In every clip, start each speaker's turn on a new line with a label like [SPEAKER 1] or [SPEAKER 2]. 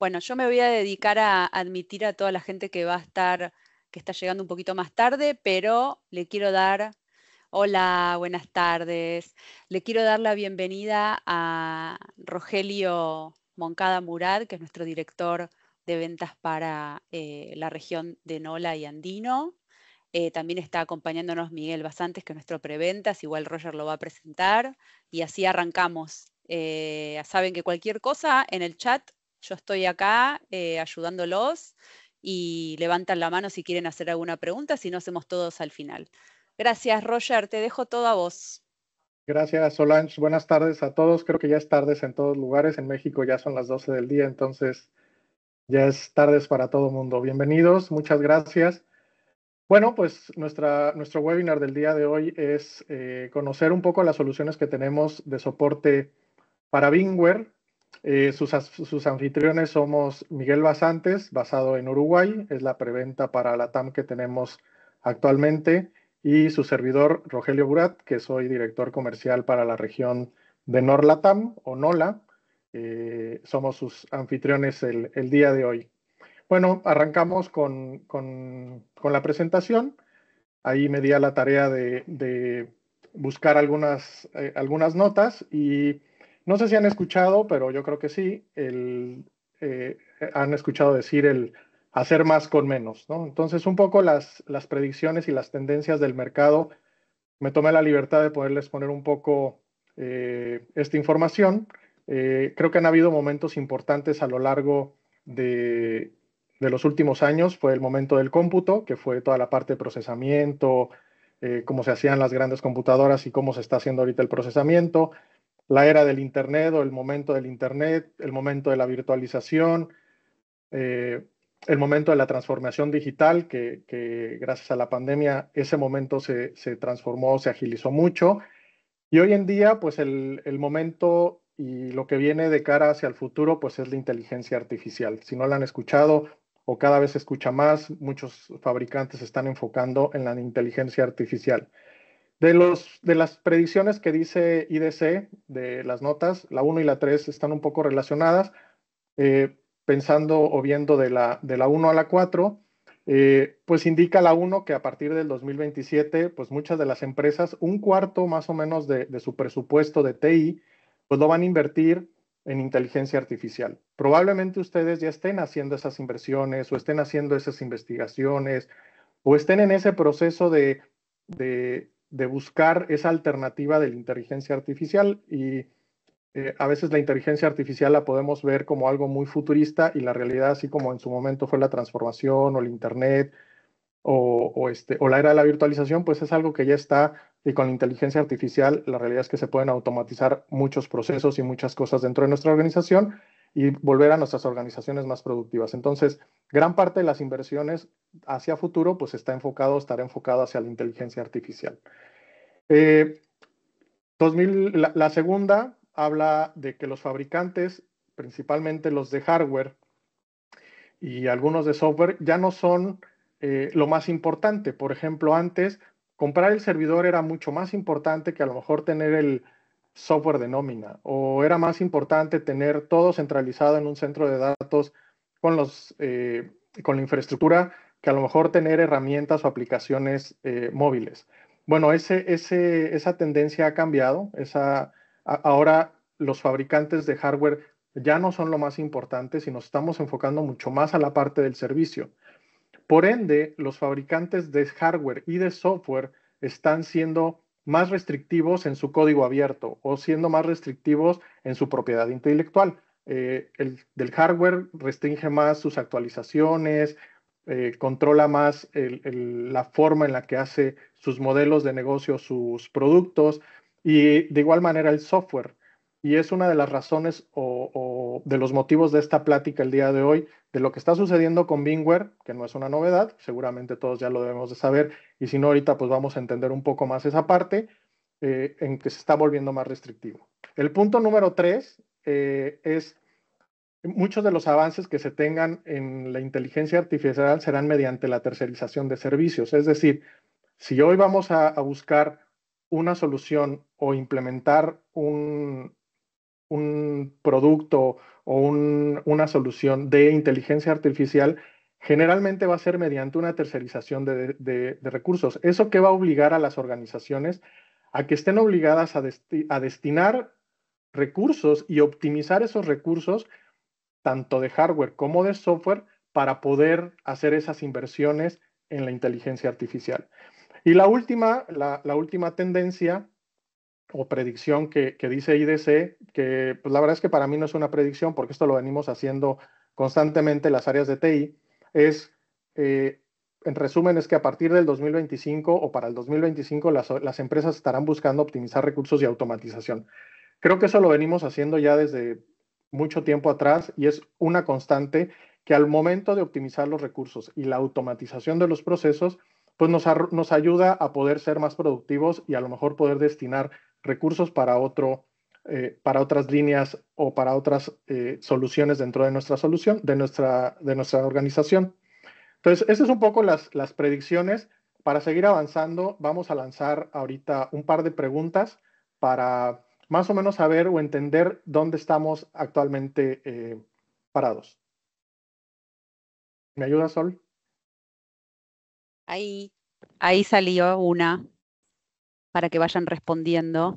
[SPEAKER 1] Bueno, yo me voy a dedicar a admitir a toda la gente que va a estar, que está llegando un poquito más tarde, pero le quiero dar, hola, buenas tardes, le quiero dar la bienvenida a Rogelio Moncada Murad, que es nuestro director de ventas para eh, la región de Nola y Andino. Eh, también está acompañándonos Miguel Basantes, que es nuestro preventas, igual Roger lo va a presentar, y así arrancamos. Eh, saben que cualquier cosa en el chat yo estoy acá eh, ayudándolos y levantan la mano si quieren hacer alguna pregunta, si no hacemos todos al final. Gracias, Roger. Te dejo todo a
[SPEAKER 2] vos. Gracias, Solange. Buenas tardes a todos. Creo que ya es tardes en todos lugares. En México ya son las 12 del día, entonces ya es tardes para todo el mundo. Bienvenidos, muchas gracias. Bueno, pues nuestro webinar del día de hoy es eh, conocer un poco las soluciones que tenemos de soporte para Bingware, eh, sus, anfitriones somos Miguel Basantes, basado en Uruguay, es la preventa para la TAM que tenemos actualmente, y su servidor Rogelio Burat, que soy director comercial para la región de Norlatam o NOLA. Eh, somos sus anfitriones el, día de hoy. Bueno, arrancamos con, la presentación. Ahí me di a la tarea de, buscar algunas, eh, algunas notas y no sé si han escuchado, pero yo creo que sí, eh, han escuchado decir el hacer más con menos, ¿no? Entonces, un poco las, predicciones y las tendencias del mercado, me tomé la libertad de poderles poner un poco eh, esta información. Eh, creo que han habido momentos importantes a lo largo de, los últimos años. Fue el momento del cómputo, que fue toda la parte de procesamiento, cómo se hacían las grandes computadoras y cómo se está haciendo ahorita el procesamiento la era del Internet o el momento del Internet, el momento de la virtualización, eh, el momento de la transformación digital, que, gracias a la pandemia ese momento se, se, transformó, se agilizó mucho. Y hoy en día, pues el, el, momento y lo que viene de cara hacia el futuro, pues es la inteligencia artificial. Si no la han escuchado o cada vez se escucha más, muchos fabricantes están enfocando en la inteligencia artificial. De, los, de las predicciones que dice IDC, de las notas, la 1 y la 3 están un poco relacionadas. Eh, pensando o viendo de la, de la 1 a la 4, eh, pues indica la 1 que a partir del 2027, pues muchas de las empresas, un cuarto más o menos de, de su presupuesto de TI, pues lo van a invertir en inteligencia artificial. Probablemente ustedes ya estén haciendo esas inversiones o estén haciendo esas investigaciones o estén en ese proceso de, de de buscar esa alternativa de la inteligencia artificial y eh, a veces la inteligencia artificial la podemos ver como algo muy futurista y la realidad, así como en su momento fue la transformación o el Internet o, este, o la era de la virtualización, pues es algo que ya está y con la inteligencia artificial la realidad es que se pueden automatizar muchos procesos y muchas cosas dentro de nuestra organización y volver a nuestras organizaciones más productivas. Entonces, gran parte de las inversiones hacia futuro, pues está enfocado, estará enfocado hacia la inteligencia artificial. 2000, eh, la, segunda habla de que los fabricantes, principalmente los de hardware y algunos de software, ya no son eh, lo más importante. Por ejemplo, antes comprar el servidor era mucho más importante que a lo mejor tener el, software de nómina o era más importante tener todo centralizado en un centro de datos con, los, eh, con la infraestructura que a lo mejor tener herramientas o aplicaciones eh, móviles. Bueno, esa tendencia ha cambiado. Esa, ahora los fabricantes de hardware ya no son lo más importante, sino estamos enfocando mucho más a la parte del servicio. Por ende, los fabricantes de hardware y de software están siendo más restrictivos en su código abierto o siendo más restrictivos en su propiedad intelectual. Eh, el del hardware restringe más sus actualizaciones, eh, controla más la forma en la que hace sus modelos de negocio, sus productos, y de igual manera el software y es una de las razones o, de los motivos de esta plática el día de hoy, de lo que está sucediendo con Bingware, que no es una novedad, seguramente todos ya lo debemos de saber, y si no ahorita pues vamos a entender un poco más esa parte eh, en que se está volviendo más restrictivo. El punto número tres eh, es muchos de los avances que se tengan en la inteligencia artificial serán mediante la tercerización de servicios, es decir, si hoy vamos a buscar una solución o implementar un, un producto o una solución de inteligencia artificial, generalmente va a ser mediante una tercerización de, recursos. ¿Eso que va a obligar a las organizaciones? A que estén obligadas a, destinar recursos y optimizar esos recursos, tanto de hardware como de software, para poder hacer esas inversiones en la inteligencia artificial. Y la última tendencia o predicción que, que dice IDC, que pues la verdad es que para mí no es una predicción porque esto lo venimos haciendo constantemente las áreas de TI, es, eh, en resumen, es que a partir del 2025 o para el 2025 las, empresas estarán buscando optimizar recursos y automatización. Creo que eso lo venimos haciendo ya desde mucho tiempo atrás y es una constante que al momento de optimizar los recursos y la automatización de los procesos, pues nos, nos, ayuda a poder ser más productivos y a lo mejor poder destinar recursos para, otro, eh, para otras líneas o para otras eh, soluciones dentro de nuestra solución, de nuestra, de nuestra organización. Entonces, esas son un poco las, las predicciones. Para seguir avanzando, vamos a lanzar ahorita un par de preguntas para más o menos saber o entender dónde estamos actualmente eh, parados. ¿Me ayuda, Sol?
[SPEAKER 3] Ahí, ahí salió una para que vayan
[SPEAKER 4] respondiendo.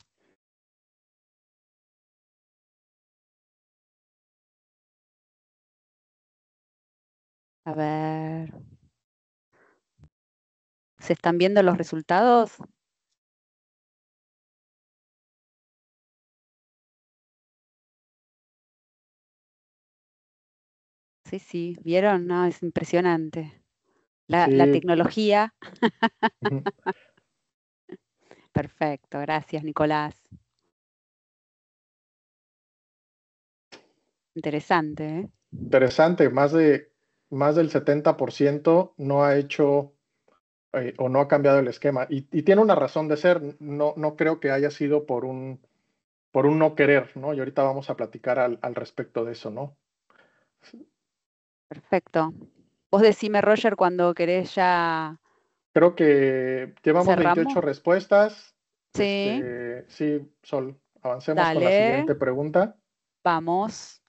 [SPEAKER 4] A ver. ¿Se están viendo los resultados? Sí, sí, ¿vieron? No, es impresionante. La,
[SPEAKER 3] la tecnología. Perfecto, gracias Nicolás. Interesante. ¿eh?
[SPEAKER 2] Interesante, más, de, más del 70% no ha hecho eh, o no ha cambiado el esquema. Y, tiene una razón de ser, no, no creo que haya sido por un, por no querer, ¿no? Y ahorita vamos a platicar al, al respecto de eso, ¿no?
[SPEAKER 1] Perfecto. Vos decime, Roger, cuando querés ya
[SPEAKER 2] Creo que llevamos 28 respuestas. Sí. Este, sí, Sol, avancemos con la siguiente pregunta.
[SPEAKER 3] Vamos.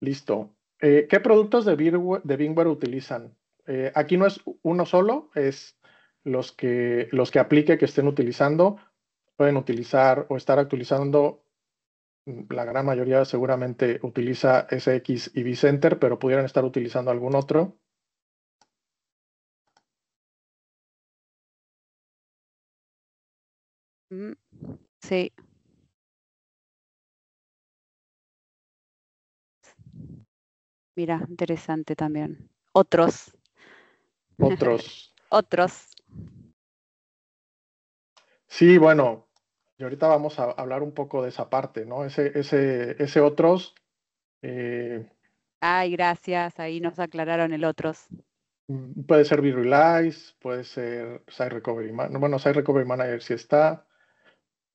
[SPEAKER 2] Listo. Eh, ¿Qué productos de, Bingware, de utilizan? Eh, aquí no es uno solo, es los que, los que aplique que estén utilizando. Pueden utilizar o estar utilizando la gran mayoría seguramente utiliza SX y vCenter, pero pudieran estar utilizando algún otro.
[SPEAKER 4] Mm, sí.
[SPEAKER 3] Mira, interesante también.
[SPEAKER 4] Otros.
[SPEAKER 2] Otros. Otros. Sí, bueno, y ahorita vamos a hablar un poco de esa parte, ¿no? Ese, ese, ese otros. Eh,
[SPEAKER 1] Ay, gracias, ahí nos aclararon el otros.
[SPEAKER 2] Mm, puede ser Virulize, puede ser Site Recovery Manager, bueno, Site Recovery Manager sí está,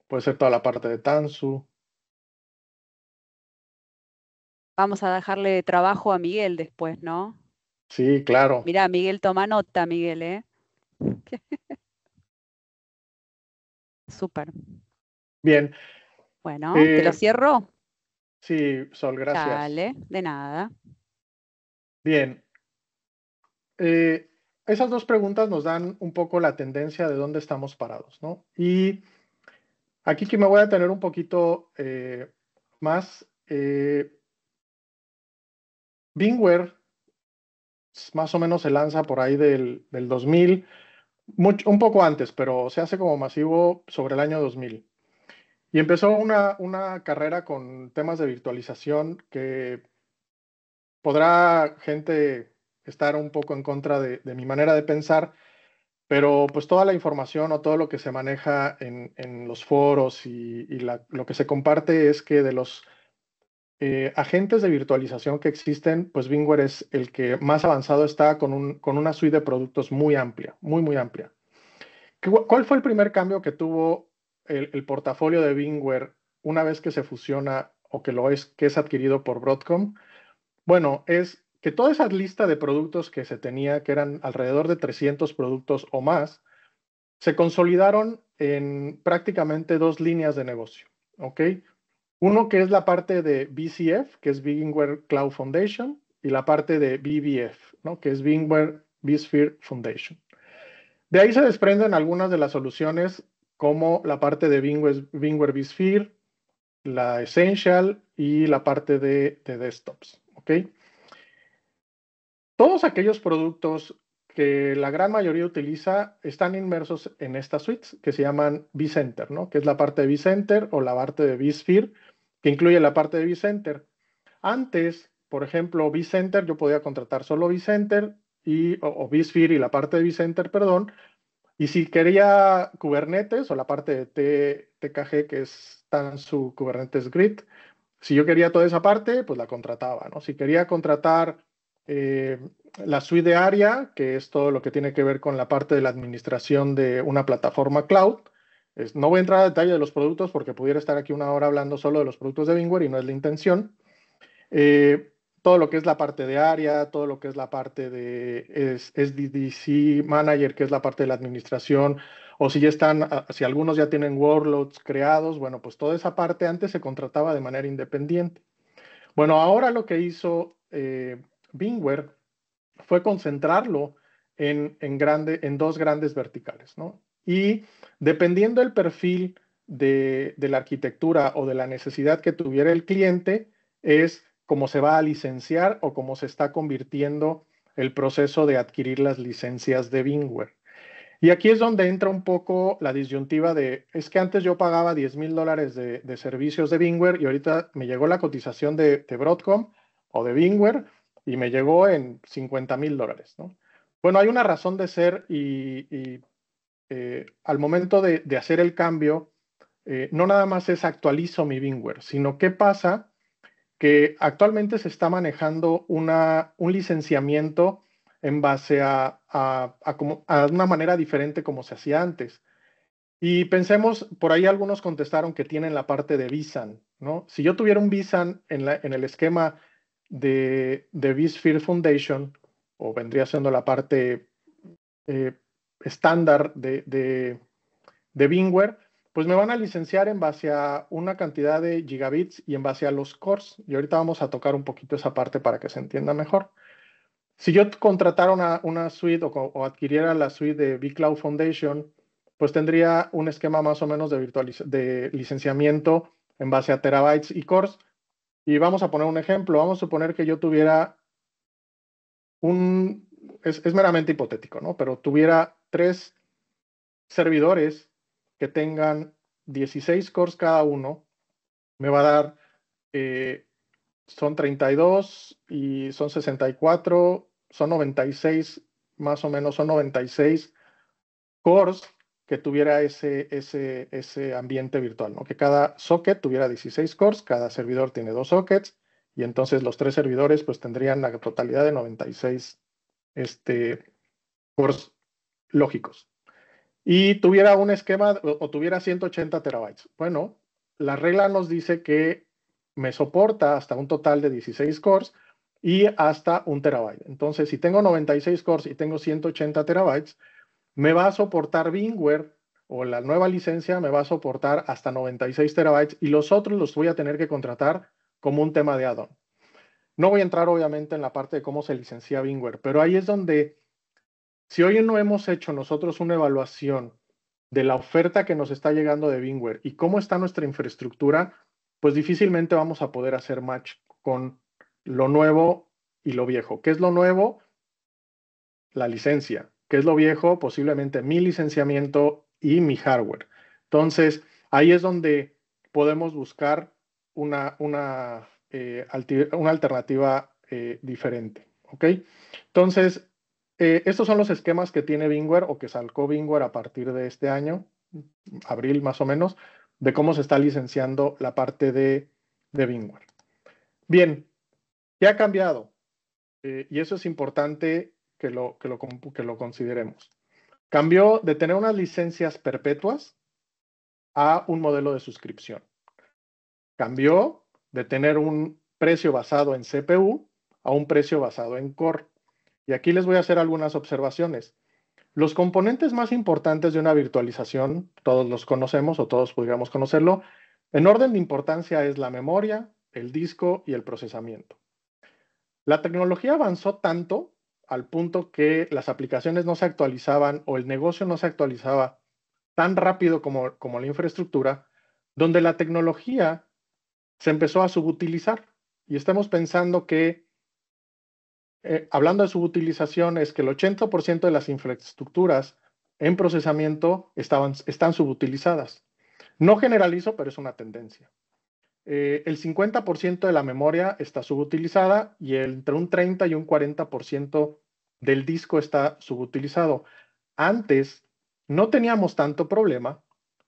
[SPEAKER 2] puede ser toda la parte de Tansu.
[SPEAKER 1] Vamos a dejarle trabajo a Miguel después, ¿no?
[SPEAKER 2] Sí, claro.
[SPEAKER 1] Mira, Miguel toma nota, Miguel, ¿eh?
[SPEAKER 3] Súper.
[SPEAKER 2] Bien.
[SPEAKER 1] Bueno, ¿te lo eh, cierro?
[SPEAKER 2] Sí, Sol, gracias. Vale,
[SPEAKER 1] de nada.
[SPEAKER 2] Bien. Eh, esas dos preguntas nos dan un poco la tendencia de dónde estamos parados, ¿no? Y aquí que me voy a tener un poquito eh, más. Bingware más o menos se lanza por ahí del, del 2000, un poco antes, pero se hace como masivo sobre el año 2000. Y empezó una, una carrera con temas de virtualización que podrá gente estar un poco en contra de, mi manera de pensar, pero pues toda la información o todo lo que se maneja en, los foros y, lo que se comparte es que de los eh, agentes de virtualización que existen, pues VMware es el que más avanzado está con, un, con una suite de productos muy amplia, muy, muy amplia. ¿Cuál fue el primer cambio que tuvo el, portafolio de Bingware una vez que se fusiona o que lo es, que es adquirido por Broadcom? Bueno, es que toda esa lista de productos que se tenía, que eran alrededor de 300 productos o más, se consolidaron en prácticamente dos líneas de negocio, ¿ok? Uno que es la parte de BCF, que es Bingware Cloud Foundation, y la parte de BBF, Que es Bingware vSphere Foundation. De ahí se desprenden algunas de las soluciones como la parte de VMware vSphere, la Essential y la parte de, desktops. ¿okay? Todos aquellos productos que la gran mayoría utiliza están inmersos en estas suites que se llaman vCenter, ¿no? que es la parte de vCenter o la parte de vSphere, que incluye la parte de vCenter. Antes, por ejemplo, vCenter, yo podía contratar solo vCenter y, o vSphere y la parte de vCenter, perdón, y si quería Kubernetes o la parte de TKG, que es tan su Kubernetes Grid, si yo quería toda esa parte, pues la contrataba. Si quería contratar eh, la suite de área, que es todo lo que tiene que ver con la parte de la administración de una plataforma cloud, no voy a entrar a detalle de los productos porque pudiera estar aquí una hora hablando solo de los productos de VMware y no es la intención. Eh, todo lo que es la parte de área, todo lo que es la parte de SDDC Manager, que es la parte de la administración, o si ya están, ah, si algunos ya tienen workloads creados, bueno, pues toda esa parte antes se contrataba de manera independiente. Bueno, ahora lo que hizo Bingware eh, fue concentrarlo en, grande, en dos grandes verticales, ¿no? Y dependiendo del perfil de la arquitectura o de la necesidad que tuviera el cliente, es cómo se va a licenciar o cómo se está convirtiendo el proceso de adquirir las licencias de Bingware. Y aquí es donde entra un poco la disyuntiva de, es que antes yo pagaba 10 mil dólares de, servicios de Bingware y ahorita me llegó la cotización de, Broadcom o de Bingware y me llegó en 50 mil dólares. Bueno, hay una razón de ser y, eh, al momento de, hacer el cambio, eh, no nada más es actualizo mi Bingware, sino qué pasa que actualmente se está manejando un licenciamiento en base a, una manera diferente como se hacía antes. Y pensemos, por ahí algunos contestaron que tienen la parte de Visan, ¿no? Si yo tuviera un Visan en, el esquema de, de Foundation, o vendría siendo la parte eh, estándar de, de, de Bingware, pues me van a licenciar en base a una cantidad de gigabits y en base a los cores. Y ahorita vamos a tocar un poquito esa parte para que se entienda mejor. Si yo contratara una, suite o, adquiriera la suite de vCloud Foundation, pues tendría un esquema más o menos de, de licenciamiento en base a terabytes y cores. Y vamos a poner un ejemplo. Vamos a suponer que yo tuviera un, es, es meramente hipotético, ¿no? Pero tuviera tres servidores que tengan 16 cores cada uno, me va a dar, eh, son 32 y son 64, son 96, más o menos son 96 cores que tuviera ese, ese, ambiente virtual, que cada socket tuviera 16 cores, cada servidor tiene dos sockets, y entonces los tres servidores pues tendrían la totalidad de 96 este, cores lógicos y tuviera un esquema o, tuviera 180 terabytes. Bueno, la regla nos dice que me soporta hasta un total de 16 cores y hasta un terabyte. Entonces, si tengo 96 cores y tengo 180 terabytes, me va a soportar Bingware o la nueva licencia me va a soportar hasta 96 terabytes y los otros los voy a tener que contratar como un tema de add-on. No voy a entrar obviamente en la parte de cómo se licencia Bingware, pero ahí es donde si hoy no hemos hecho nosotros una evaluación de la oferta que nos está llegando de Bingware y cómo está nuestra infraestructura, pues difícilmente vamos a poder hacer match con lo nuevo y lo viejo. ¿Qué es lo nuevo? La licencia. ¿Qué es lo viejo? Posiblemente mi licenciamiento y mi hardware. Entonces, ahí es donde podemos buscar una, una, eh, una alternativa eh, diferente. ¿Ok? Entonces, eh, estos son los esquemas que tiene Bingware o que salcó Bingware a partir de este año, abril más o menos, de cómo se está licenciando la parte de, de Bingware. Bien, ¿qué ha cambiado? Eh, y eso es importante que lo, que lo consideremos. Cambió de tener unas licencias perpetuas a un modelo de suscripción. Cambió de tener un precio basado en CPU a un precio basado en core. Y aquí les voy a hacer algunas observaciones. Los componentes más importantes de una virtualización, todos los conocemos o todos podríamos conocerlo, en orden de importancia es la memoria, el disco y el procesamiento. La tecnología avanzó tanto al punto que las aplicaciones no se actualizaban o el negocio no se actualizaba tan rápido como, como la infraestructura, donde la tecnología se empezó a subutilizar. Y estamos pensando que eh, hablando de subutilización, es que el 80% de las infraestructuras en procesamiento estaban, están subutilizadas. No generalizo, pero es una tendencia. Eh, el 50% de la memoria está subutilizada y entre un 30 y un 40% del disco está subutilizado. Antes no teníamos tanto problema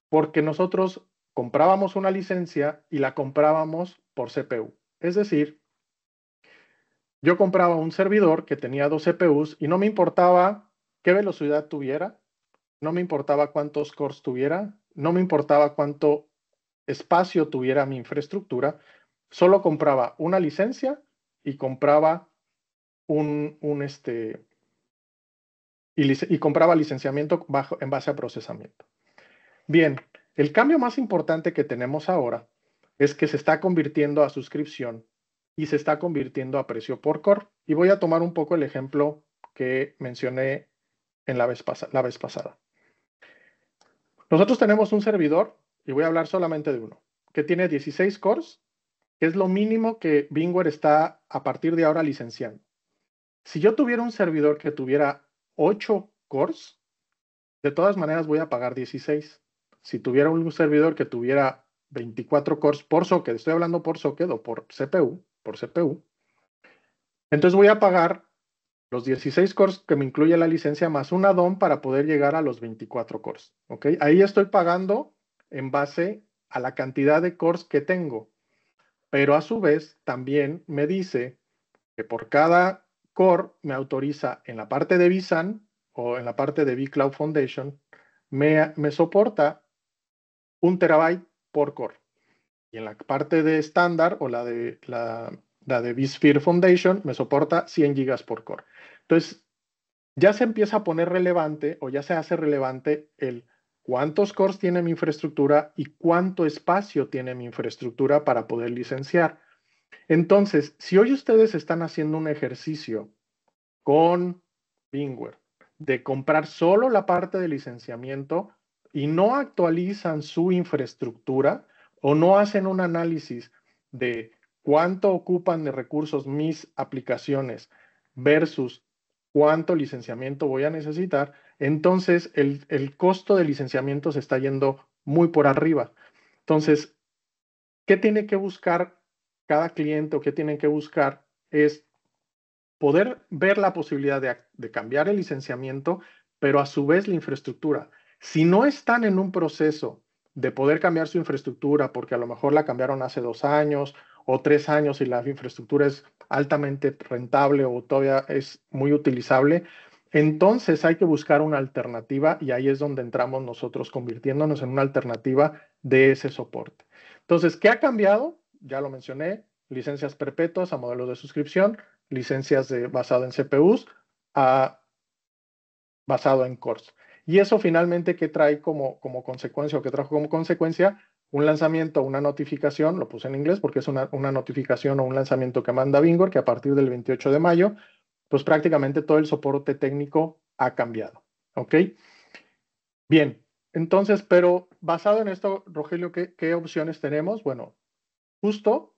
[SPEAKER 2] porque nosotros comprábamos una licencia y la comprábamos por CPU. Es decir, yo compraba un servidor que tenía dos CPUs y no me importaba qué velocidad tuviera, no me importaba cuántos cores tuviera, no me importaba cuánto espacio tuviera mi infraestructura, solo compraba una licencia y compraba un, este, y, compraba licenciamiento en base a procesamiento. Bien, el cambio más importante que tenemos ahora es que se está convirtiendo a suscripción y se está convirtiendo a precio por core. Y voy a tomar un poco el ejemplo que mencioné en la vez, la vez pasada. Nosotros tenemos un servidor, y voy a hablar solamente de uno, que tiene 16 cores, que es lo mínimo que Bingware está a partir de ahora licenciando. Si yo tuviera un servidor que tuviera 8 cores, de todas maneras voy a pagar 16. Si tuviera un servidor que tuviera 24 cores por socket, estoy hablando por socket o por CPU, CPU. Entonces voy a pagar los 16 cores que me incluye la licencia más una on para poder llegar a los 24 cores. ¿ok? Ahí estoy pagando en base a la cantidad de cores que tengo. Pero a su vez también me dice que por cada core me autoriza en la parte de Visan o en la parte de vCloud Foundation, me, me soporta un terabyte por core. Y en la parte de estándar o la de la, de vSphere Foundation me soporta 100 gigas por core. Entonces, ya se empieza a poner relevante o ya se hace relevante el cuántos cores tiene mi infraestructura y cuánto espacio tiene mi infraestructura para poder licenciar. Entonces, si hoy ustedes están haciendo un ejercicio con Bingware de comprar solo la parte de licenciamiento y no actualizan su infraestructura, o no hacen un análisis de cuánto ocupan de recursos mis aplicaciones versus cuánto licenciamiento voy a necesitar, entonces el, costo de licenciamiento se está yendo muy por arriba. Entonces, ¿qué tiene que buscar cada cliente o qué tienen que buscar? Es poder ver la posibilidad de cambiar el licenciamiento, pero a su vez la infraestructura. Si no están en un proceso de poder cambiar su infraestructura, porque a lo mejor la cambiaron hace dos años o tres años y la infraestructura es altamente rentable o todavía es muy utilizable, entonces hay que buscar una alternativa y ahí es donde entramos nosotros convirtiéndonos en una alternativa de ese soporte. Entonces, ¿qué ha cambiado? Ya lo mencioné, licencias perpetuas a modelos de suscripción, licencias de, en CPUs a basado en cores. Y eso finalmente, ¿qué trae como, como consecuencia o qué trajo como consecuencia? Un lanzamiento, una notificación, lo puse en inglés porque es una, notificación o un lanzamiento que manda Bingor, que a partir del 28 de mayo, pues prácticamente todo el soporte técnico ha cambiado. ¿Ok? Bien, entonces, pero basado en esto, Rogelio, ¿qué, opciones tenemos? Bueno, justo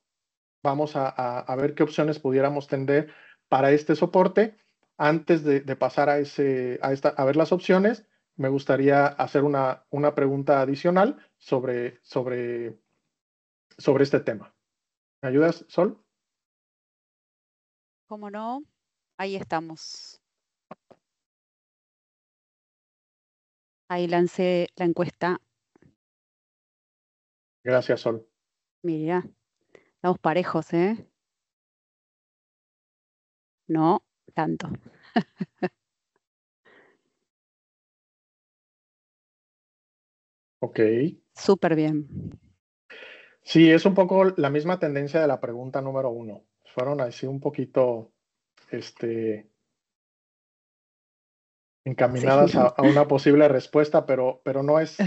[SPEAKER 2] vamos a, ver qué opciones pudiéramos tender para este soporte antes de, de pasar a, ese, a, esta, a ver las opciones me gustaría hacer una, pregunta adicional sobre, sobre, sobre este tema. ¿Me ayudas, Sol?
[SPEAKER 3] Como no, ahí estamos. Ahí lancé la encuesta.
[SPEAKER 4] Gracias, Sol.
[SPEAKER 3] Mira, estamos parejos, ¿eh?
[SPEAKER 4] No, tanto. Ok. Súper
[SPEAKER 2] bien. Sí, es un poco la misma tendencia de la pregunta número uno. Fueron así un poquito, este, encaminadas a, una posible respuesta, pero, pero no es,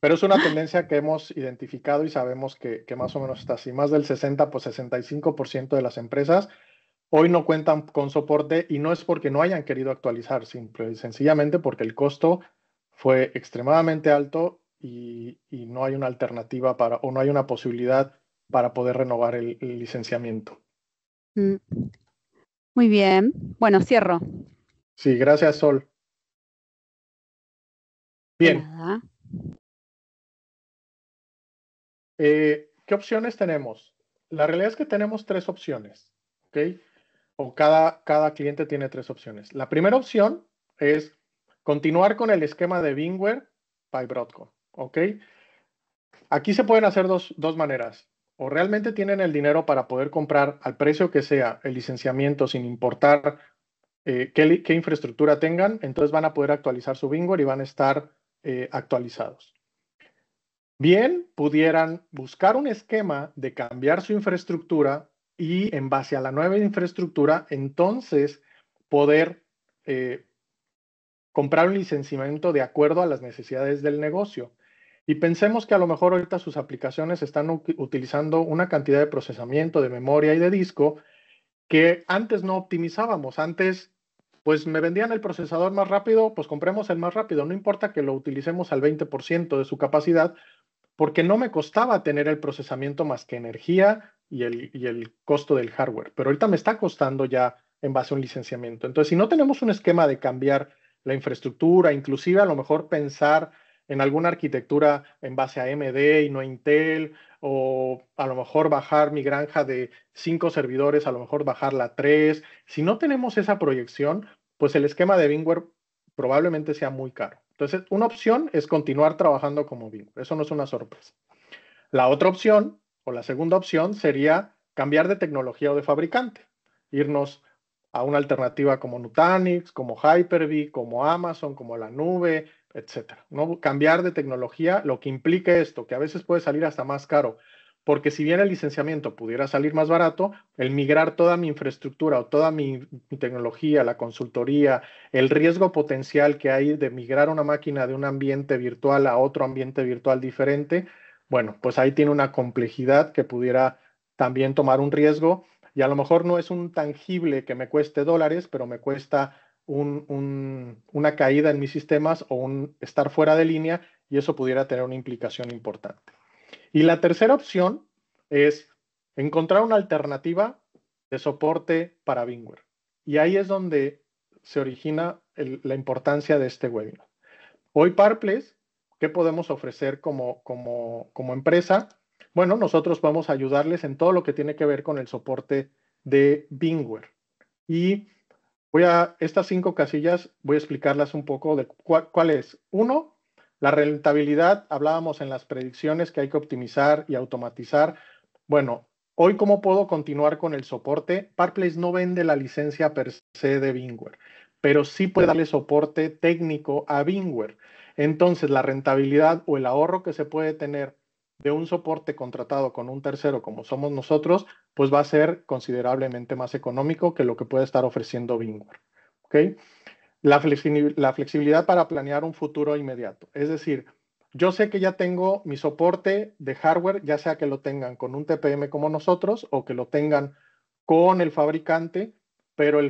[SPEAKER 2] pero es una tendencia que hemos identificado y sabemos que, que más o menos está así. Más del 60, pues por 65% de las empresas hoy no cuentan con soporte y no es porque no hayan querido actualizar, simple sencillamente porque el costo fue extremadamente alto y, no hay una alternativa para, o no hay una posibilidad para poder renovar el, licenciamiento.
[SPEAKER 3] Mm. Muy bien. Bueno, cierro.
[SPEAKER 2] Sí, gracias,
[SPEAKER 4] Sol. Bien.
[SPEAKER 2] Eh, ¿Qué opciones tenemos? La realidad es que tenemos tres opciones, ¿ok? O cada, cada cliente tiene tres opciones. La primera opción es Continuar con el esquema de Bingware by Broadcom, ¿ok? Aquí se pueden hacer dos, maneras. O realmente tienen el dinero para poder comprar al precio que sea el licenciamiento sin importar eh, qué, infraestructura tengan, entonces van a poder actualizar su Bingware y van a estar eh, actualizados. Bien, pudieran buscar un esquema de cambiar su infraestructura y en base a la nueva infraestructura, entonces poder eh, comprar un licenciamiento de acuerdo a las necesidades del negocio. Y pensemos que a lo mejor ahorita sus aplicaciones están utilizando una cantidad de procesamiento de memoria y de disco que antes no optimizábamos. Antes, pues me vendían el procesador más rápido, pues compremos el más rápido. No importa que lo utilicemos al 20% de su capacidad, porque no me costaba tener el procesamiento más que energía y el, y el costo del hardware. Pero ahorita me está costando ya en base a un licenciamiento. Entonces, si no tenemos un esquema de cambiar la infraestructura, inclusive a lo mejor pensar en alguna arquitectura en base a AMD y no Intel, o a lo mejor bajar mi granja de cinco servidores, a lo mejor bajarla a tres. Si no tenemos esa proyección, pues el esquema de VMware probablemente sea muy caro. Entonces, una opción es continuar trabajando como VMware. Eso no es una sorpresa. La otra opción, o la segunda opción, sería cambiar de tecnología o de fabricante. Irnos a una alternativa como Nutanix, como Hyper-V, como Amazon, como la nube, etc. ¿no? Cambiar de tecnología, lo que implica esto, que a veces puede salir hasta más caro, porque si bien el licenciamiento pudiera salir más barato, el migrar toda mi infraestructura o toda mi, mi, tecnología, la consultoría, el riesgo potencial que hay de migrar una máquina de un ambiente virtual a otro ambiente virtual diferente, bueno, pues ahí tiene una complejidad que pudiera también tomar un riesgo y a lo mejor no es un tangible que me cueste dólares, pero me cuesta una caída en mis sistemas o un estar fuera de línea y eso pudiera tener una implicación importante. Y la tercera opción es encontrar una alternativa de soporte para Bingware. Y ahí es donde se origina la importancia de este webinar. Hoy Parples, ¿qué podemos ofrecer como empresa? Bueno, nosotros vamos a ayudarles en todo lo que tiene que ver con el soporte de Bingware. Y voy a, estas cinco casillas, voy a explicarlas un poco de cuál, es. Uno, la rentabilidad, hablábamos en las predicciones que hay que optimizar y automatizar. Bueno, hoy cómo puedo continuar con el soporte. Parplace no vende la licencia per se de Bingware, pero sí puede darle soporte técnico a Bingware. Entonces, la rentabilidad o el ahorro que se puede tener de un soporte contratado con un tercero como somos nosotros, pues va a ser considerablemente más económico que lo que puede estar ofreciendo Bingware. La, flexibilidad para planear un futuro inmediato. Es decir, yo sé que ya tengo mi soporte de hardware, ya sea que lo tengan con un TPM como nosotros o que lo tengan con el fabricante, pero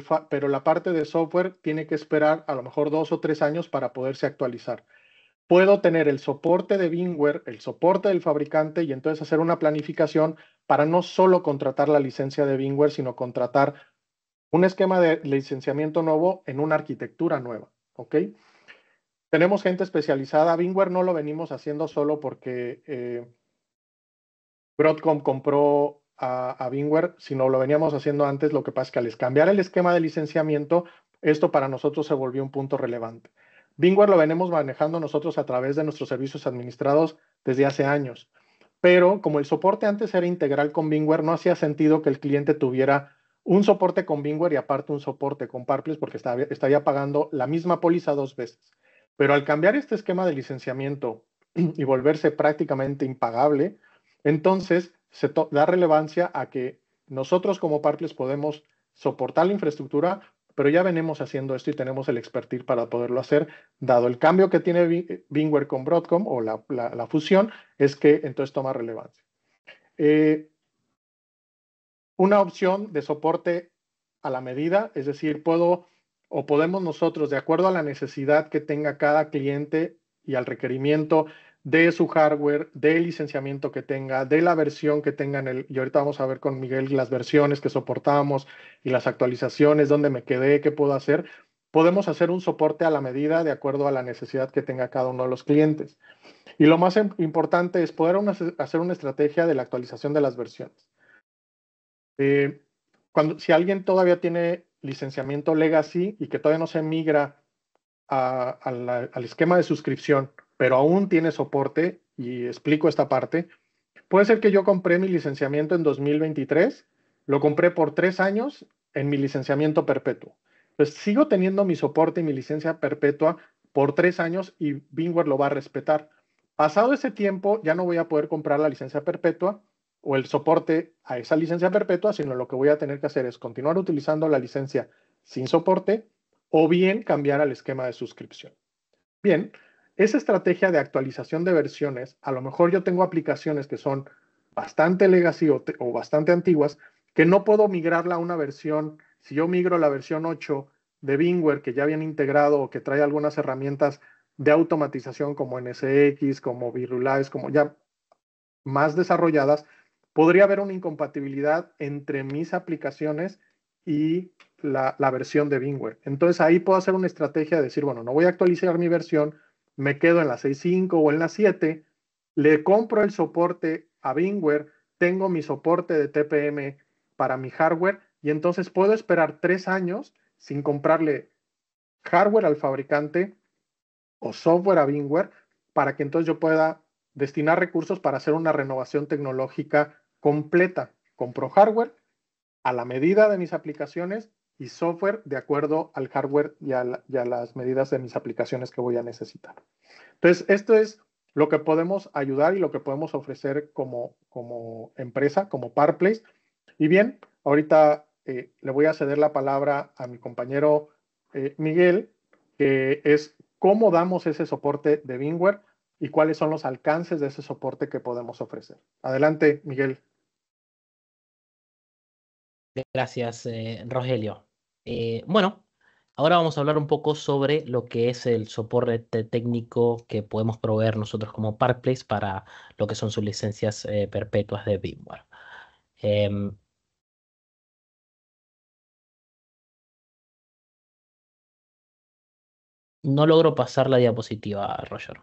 [SPEAKER 2] la parte de software tiene que esperar a lo mejor dos o tres años para poderse actualizar puedo tener el soporte de Bingware, el soporte del fabricante y entonces hacer una planificación para no solo contratar la licencia de Bingware, sino contratar un esquema de licenciamiento nuevo en una arquitectura nueva. ¿Ok? Tenemos gente especializada. Bingware no lo venimos haciendo solo porque eh, Broadcom compró a, a Bingware, sino lo veníamos haciendo antes. Lo que pasa es que al cambiar el esquema de licenciamiento, esto para nosotros se volvió un punto relevante. Bingware lo venimos manejando nosotros a través de nuestros servicios administrados desde hace años, pero como el soporte antes era integral con Bingware, no hacía sentido que el cliente tuviera un soporte con Bingware y aparte un soporte con Parples porque estaría pagando la misma póliza dos veces. Pero al cambiar este esquema de licenciamiento y volverse prácticamente impagable, entonces se da relevancia a que nosotros como Parples podemos soportar la infraestructura, pero ya venimos haciendo esto y tenemos el expertise para poderlo hacer, dado el cambio que tiene Bingware eh, con Broadcom o la, fusión, es que entonces toma relevancia. Eh, una opción de soporte a la medida, es decir, puedo o podemos nosotros, de acuerdo a la necesidad que tenga cada cliente y al requerimiento de su hardware, del licenciamiento que tenga, de la versión que tengan. El, y ahorita vamos a ver con Miguel las versiones que soportamos y las actualizaciones, dónde me quedé, qué puedo hacer. Podemos hacer un soporte a la medida de acuerdo a la necesidad que tenga cada uno de los clientes. Y lo más importante es poder hacer una estrategia de la actualización de las versiones. Eh, cuando, si alguien todavía tiene licenciamiento legacy y que todavía no se migra al esquema de suscripción, pero aún tiene soporte, y explico esta parte. Puede ser que yo compré mi licenciamiento en 2023, lo compré por tres años en mi licenciamiento perpetuo. Pues sigo teniendo mi soporte y mi licencia perpetua por tres años y Bingware lo va a respetar. Pasado ese tiempo, ya no voy a poder comprar la licencia perpetua o el soporte a esa licencia perpetua, sino lo que voy a tener que hacer es continuar utilizando la licencia sin soporte o bien cambiar al esquema de suscripción. Bien, esa estrategia de actualización de versiones, a lo mejor yo tengo aplicaciones que son bastante legacy o, bastante antiguas, que no puedo migrarla a una versión, si yo migro la versión 8 de Bingware que ya viene integrado o que trae algunas herramientas de automatización como NSX, como Virulais, como ya más desarrolladas, podría haber una incompatibilidad entre mis aplicaciones y la, versión de Bingware. Entonces ahí puedo hacer una estrategia de decir, bueno, no voy a actualizar mi versión, me quedo en la 6.5 o en la 7, le compro el soporte a Bingware, tengo mi soporte de TPM para mi hardware y entonces puedo esperar tres años sin comprarle hardware al fabricante o software a Bingware para que entonces yo pueda destinar recursos para hacer una renovación tecnológica completa. Compro hardware a la medida de mis aplicaciones y software de acuerdo al hardware y a, las medidas de mis aplicaciones que voy a necesitar. Entonces, esto es lo que podemos ayudar y lo que podemos ofrecer como, como empresa, como Parplace. Y bien, ahorita eh, le voy a ceder la palabra a mi compañero eh, Miguel, que es cómo damos ese soporte de Bingware y cuáles son los alcances de ese soporte que podemos ofrecer. Adelante, Miguel.
[SPEAKER 5] Gracias, eh, Rogelio. Eh, bueno, ahora vamos a hablar un poco sobre lo que es el soporte técnico que podemos proveer nosotros como Parkplace para lo que son sus licencias eh, perpetuas de BIMWare. Em, no logro pasar la diapositiva, Roger.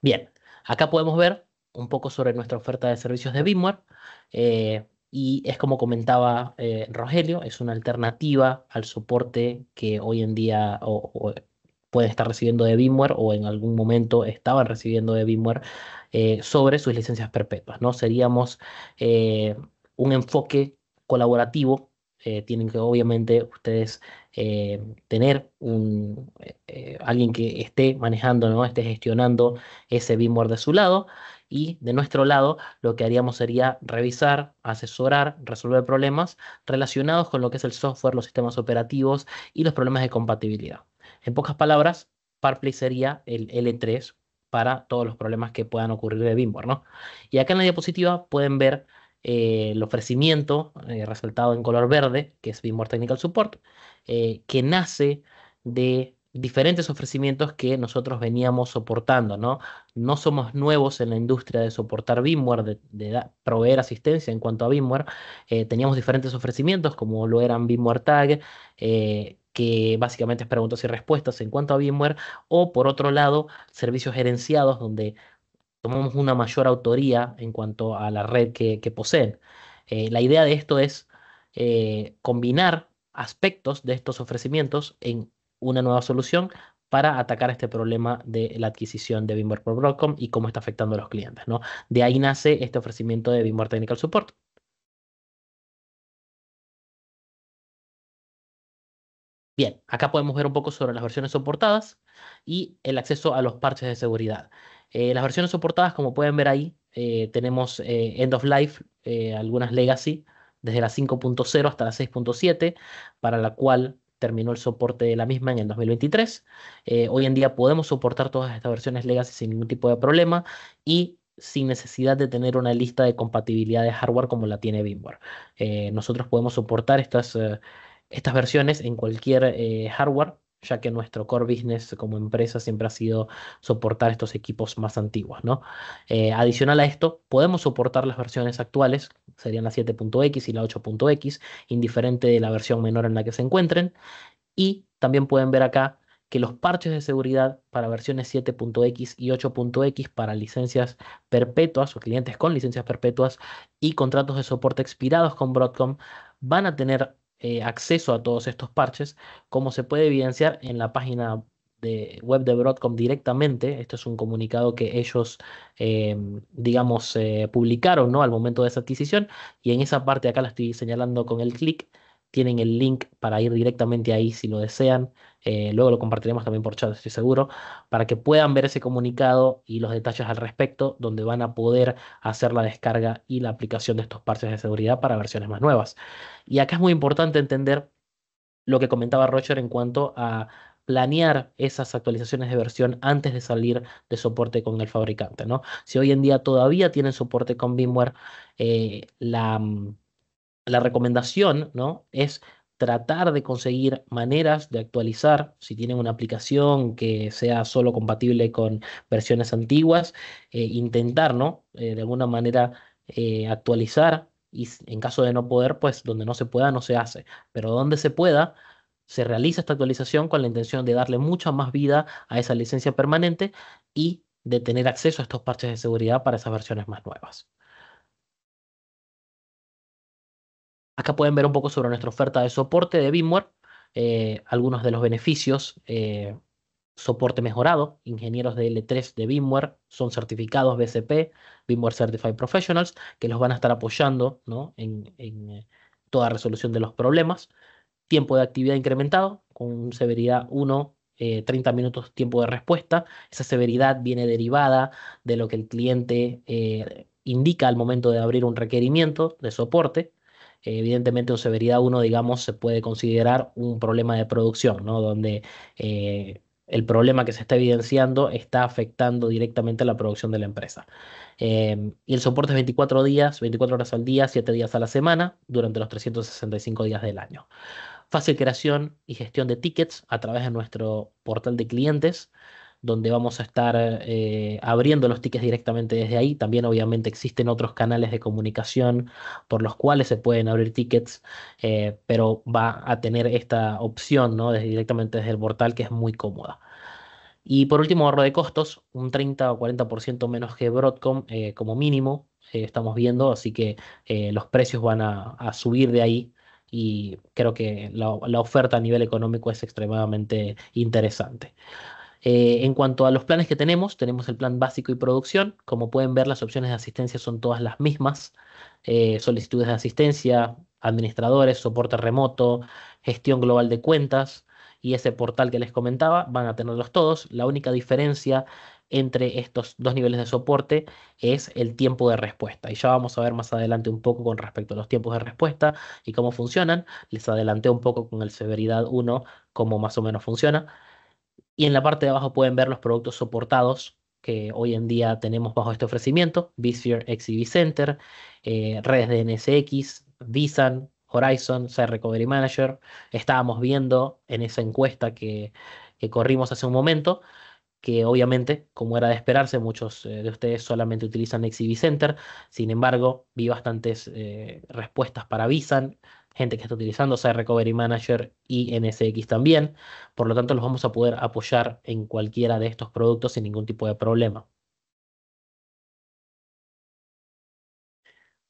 [SPEAKER 5] Bien, acá podemos ver un poco sobre nuestra oferta de servicios de BIMWare. Eh, y es como comentaba eh, Rogelio, es una alternativa al soporte que hoy en día eh, pueden estar recibiendo de VMware o en algún momento estaban recibiendo de VMware eh, sobre sus licencias perpetuas. ¿no? Seríamos un enfoque colaborativo. tienen que obviamente ustedes tener un, alguien que esté manejando, ¿no? esté gestionando ese VMware de su lado y de nuestro lado lo que haríamos sería revisar, asesorar, resolver problemas relacionados con lo que es el software, los sistemas operativos y los problemas de compatibilidad. En pocas palabras, Parplay sería el L3 para todos los problemas que puedan ocurrir de Bimboard. ¿no? Y acá en la diapositiva pueden ver eh, el ofrecimiento eh, resaltado en color verde, que es Bimboard Technical Support, eh, que nace de diferentes ofrecimientos que nosotros veníamos soportando, ¿no? No somos nuevos en la industria de soportar VMware, de, proveer asistencia en cuanto a VMware. Eh, teníamos diferentes ofrecimientos, como lo eran VMware Tag, eh, que básicamente es preguntas y respuestas en cuanto a VMware, o por otro lado, servicios gerenciados, donde tomamos una mayor autoría en cuanto a la red que, poseen. Eh, la idea de esto es combinar aspectos de estos ofrecimientos en una nueva solución para atacar este problema de la adquisición de VMware por Broadcom y cómo está afectando a los clientes. ¿no? De ahí nace este ofrecimiento de VMware Technical Support. Bien, acá podemos ver un poco sobre las versiones soportadas y el acceso a los parches de seguridad. Eh, las versiones soportadas, como pueden ver ahí, eh, tenemos eh, End of Life, algunas Legacy, desde la 5.0 hasta la 6.7, para la cual terminó el soporte de la misma en el 2023. Eh, hoy en día podemos soportar todas estas versiones legacy sin ningún tipo de problema y sin necesidad de tener una lista de compatibilidad de hardware como la tiene VMware. Eh, nosotros podemos soportar estas, eh, estas versiones en cualquier hardware ya que nuestro core business como empresa siempre ha sido soportar estos equipos más antiguos. ¿no? Eh, adicional a esto, podemos soportar las versiones actuales, serían la 7.x y la 8.x, indiferente de la versión menor en la que se encuentren. Y también pueden ver acá que los parches de seguridad para versiones 7.x y 8.x para licencias perpetuas o clientes con licencias perpetuas y contratos de soporte expirados con Broadcom van a tener eh, acceso a todos estos parches, como se puede evidenciar en la página de web de Broadcom directamente. Esto es un comunicado que ellos, em, digamos, eh, publicaron ¿no? al momento de esa adquisición. Y en esa parte acá la estoy señalando con el clic tienen el link para ir directamente ahí si lo desean. Eh, luego lo compartiremos también por chat, estoy seguro, para que puedan ver ese comunicado y los detalles al respecto, donde van a poder hacer la descarga y la aplicación de estos parches de seguridad para versiones más nuevas. Y acá es muy importante entender lo que comentaba Roger en cuanto a planear esas actualizaciones de versión antes de salir de soporte con el fabricante. ¿no? Si hoy en día todavía tienen soporte con VMware, eh, la mm, la recomendación ¿no? es tratar de conseguir maneras de actualizar, si tienen una aplicación que sea solo compatible con versiones antiguas, eh, intentar ¿no? Eh, de alguna manera eh, actualizar y en caso de no poder, pues donde no se pueda no se hace, pero donde se pueda se realiza esta actualización con la intención de darle mucha más vida a esa licencia permanente y de tener acceso a estos parches de seguridad para esas versiones más nuevas. Acá pueden ver un poco sobre nuestra oferta de soporte de VMware, eh, algunos de los beneficios, eh, soporte mejorado, ingenieros de L3 de VMware son certificados BCP, VMware Certified Professionals, que los van a estar apoyando ¿no? en, eh, toda resolución de los problemas. Tiempo de actividad incrementado con severidad 1 30 minutos tiempo de respuesta. Esa severidad viene derivada de lo que el cliente indica al momento de abrir un requerimiento de soporte evidentemente en severidad uno, digamos, se puede considerar un problema de producción, ¿no? Donde eh, el problema que se está evidenciando está afectando directamente a la producción de la empresa. Em, y el soporte es 24 días, 24 horas al día, 7 días a la semana, durante los 365 días del año. Fácil creación y gestión de tickets a través de nuestro portal de clientes donde vamos a estar eh, abriendo los tickets directamente desde ahí. También obviamente existen otros canales de comunicación por los cuales se pueden abrir tickets, eh, pero va a tener esta opción ¿no? directamente desde el portal que es muy cómoda. Y por último, ahorro de costos, un 30 o 40% menos que Broadcom eh, como mínimo, estamos viendo, así que los precios van a, subir de ahí y creo que la oferta a nivel económico es extremadamente interesante. Eh, en cuanto a los planes que tenemos, tenemos el plan básico y producción. Como pueden ver, las opciones de asistencia son todas las mismas. Eh, solicitudes de asistencia, administradores, soporte remoto, gestión global de cuentas y ese portal que les comentaba, van a tenerlos todos. La única diferencia entre estos dos niveles de soporte es el tiempo de respuesta. Y ya vamos a ver más adelante un poco con respecto a los tiempos de respuesta y cómo funcionan. Les adelanté un poco con el Severidad 1 cómo más o menos funciona. Y en la parte de abajo pueden ver los productos soportados que hoy en día tenemos bajo este ofrecimiento, VizFear Exhibit Center, eh, redes de NSX, Visan, Horizon, Site Recovery Manager. Estábamos viendo en esa encuesta que, corrimos hace un momento, que obviamente, como era de esperarse, muchos eh, de ustedes solamente utilizan Exhibit Center. Sin embargo, vi bastantes eh, respuestas para Visan, gente que está utilizando Side Recovery Manager y NSX también. Por lo tanto, los vamos a poder apoyar en cualquiera de estos productos sin ningún tipo de problema.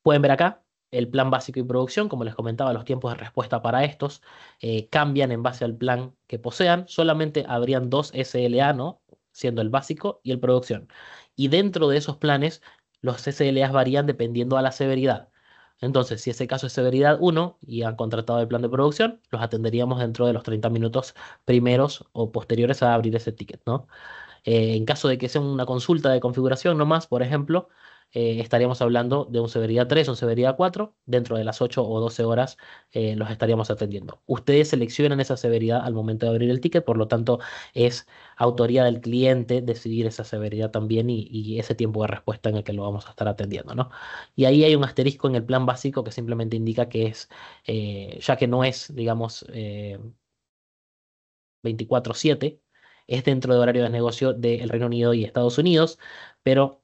[SPEAKER 5] Pueden ver acá el plan básico y producción, como les comentaba, los tiempos de respuesta para estos eh, cambian en base al plan que posean. Solamente habrían dos SLA, ¿no? siendo el básico y el producción. Y dentro de esos planes, los SLAs varían dependiendo a la severidad. Entonces, si ese caso es severidad 1 y han contratado el plan de producción, los atenderíamos dentro de los 30 minutos primeros o posteriores a abrir ese ticket, ¿no? Eh, en caso de que sea una consulta de configuración nomás, por ejemplo, eh, estaríamos hablando de un severidad 3 o un severidad 4, dentro de las 8 o 12 horas eh, los estaríamos atendiendo. Ustedes seleccionan esa severidad al momento de abrir el ticket, por lo tanto es autoría del cliente decidir esa severidad también y, ese tiempo de respuesta en el que lo vamos a estar atendiendo. ¿no? Y ahí hay un asterisco en el plan básico que simplemente indica que es, eh, ya que no es, digamos, 24/7, es dentro de horario de negocio del Reino Unido y Estados Unidos, pero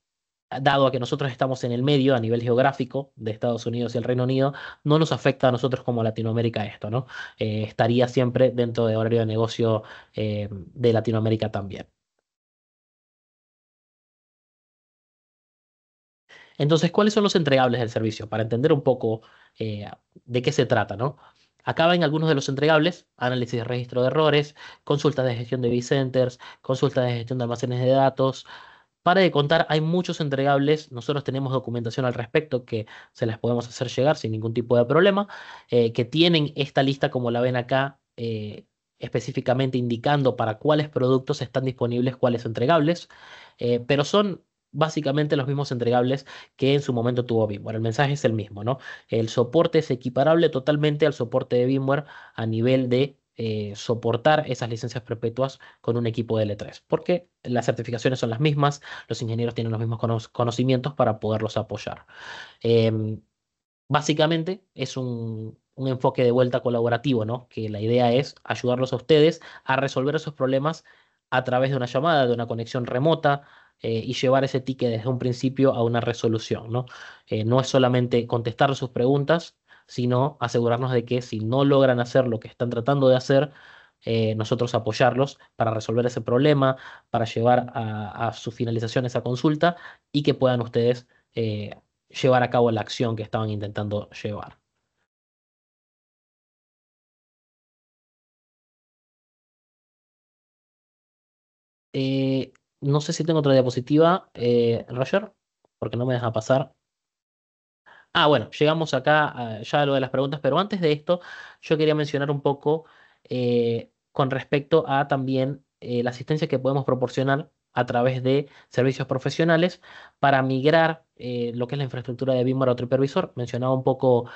[SPEAKER 5] dado a que nosotros estamos en el medio a nivel geográfico de Estados Unidos y el Reino Unido, no nos afecta a nosotros como Latinoamérica esto, ¿no? Eh, estaría siempre dentro de horario de negocio eh, de Latinoamérica también. Entonces, ¿cuáles son los entregables del servicio? Para entender un poco eh, de qué se trata, ¿no? Acá ven algunos de los entregables, análisis de registro de errores, consultas de gestión de vCenters, consultas de gestión de almacenes de datos, para de contar, hay muchos entregables, nosotros tenemos documentación al respecto que se las podemos hacer llegar sin ningún tipo de problema, eh, que tienen esta lista como la ven acá, eh, específicamente indicando para cuáles productos están disponibles cuáles entregables, eh, pero son básicamente los mismos entregables que en su momento tuvo VMware. El mensaje es el mismo, ¿no? El soporte es equiparable totalmente al soporte de VMware a nivel de eh, soportar esas licencias perpetuas con un equipo de L3, porque las certificaciones son las mismas, los ingenieros tienen los mismos conocimientos para poderlos apoyar. Em, básicamente es un, enfoque de vuelta colaborativo, ¿no? Que la idea es ayudarlos a ustedes a resolver esos problemas a través de una llamada, de una conexión remota, eh, y llevar ese ticket desde un principio a una resolución. ¿no? Eh, no es solamente contestar sus preguntas, sino asegurarnos de que si no logran hacer lo que están tratando de hacer, eh, nosotros apoyarlos para resolver ese problema, para llevar a, su finalización esa consulta y que puedan ustedes eh, llevar a cabo la acción que estaban intentando llevar.
[SPEAKER 4] Eh, no sé si
[SPEAKER 5] tengo otra diapositiva, Roger, porque no me deja pasar. Ah, bueno, llegamos acá ya a lo de las preguntas, pero antes de esto, yo quería mencionar un poco eh, con respecto a también eh, la asistencia que podemos proporcionar a través de servicios profesionales para migrar eh, lo que es la infraestructura de BIM a otro hipervisor. Mencionaba un poco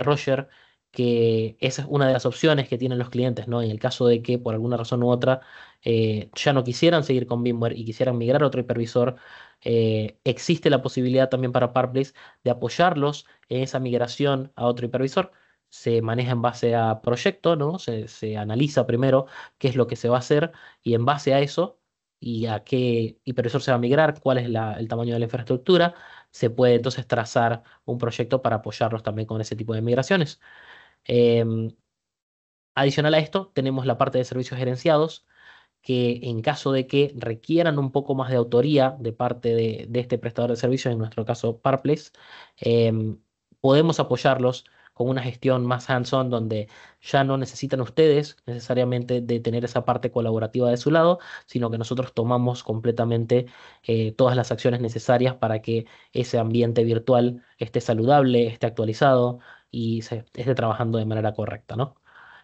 [SPEAKER 5] Roger que esa es una de las opciones que tienen los clientes, ¿no? En el caso de que por alguna razón u otra eh, ya no quisieran seguir con VMware y quisieran migrar a otro hipervisor, eh, existe la posibilidad también para Parplace de apoyarlos en esa migración a otro hipervisor. Se maneja en base a proyecto, ¿no? Se, analiza primero qué es lo que se va a hacer y en base a eso y a qué hipervisor se va a migrar, cuál es el tamaño de la infraestructura, se puede entonces trazar un proyecto para apoyarlos también con ese tipo de migraciones. Em, adicional a esto, tenemos la parte de servicios gerenciados, que en caso de que requieran un poco más de autoría de parte de, este prestador de servicios, en nuestro caso Parplex, em, podemos apoyarlos con una gestión más hands-on donde ya no necesitan ustedes necesariamente de tener esa parte colaborativa de su lado, sino que nosotros tomamos completamente eh, todas las acciones necesarias para que ese ambiente virtual esté saludable, esté actualizado, y se esté trabajando de manera correcta, ¿no?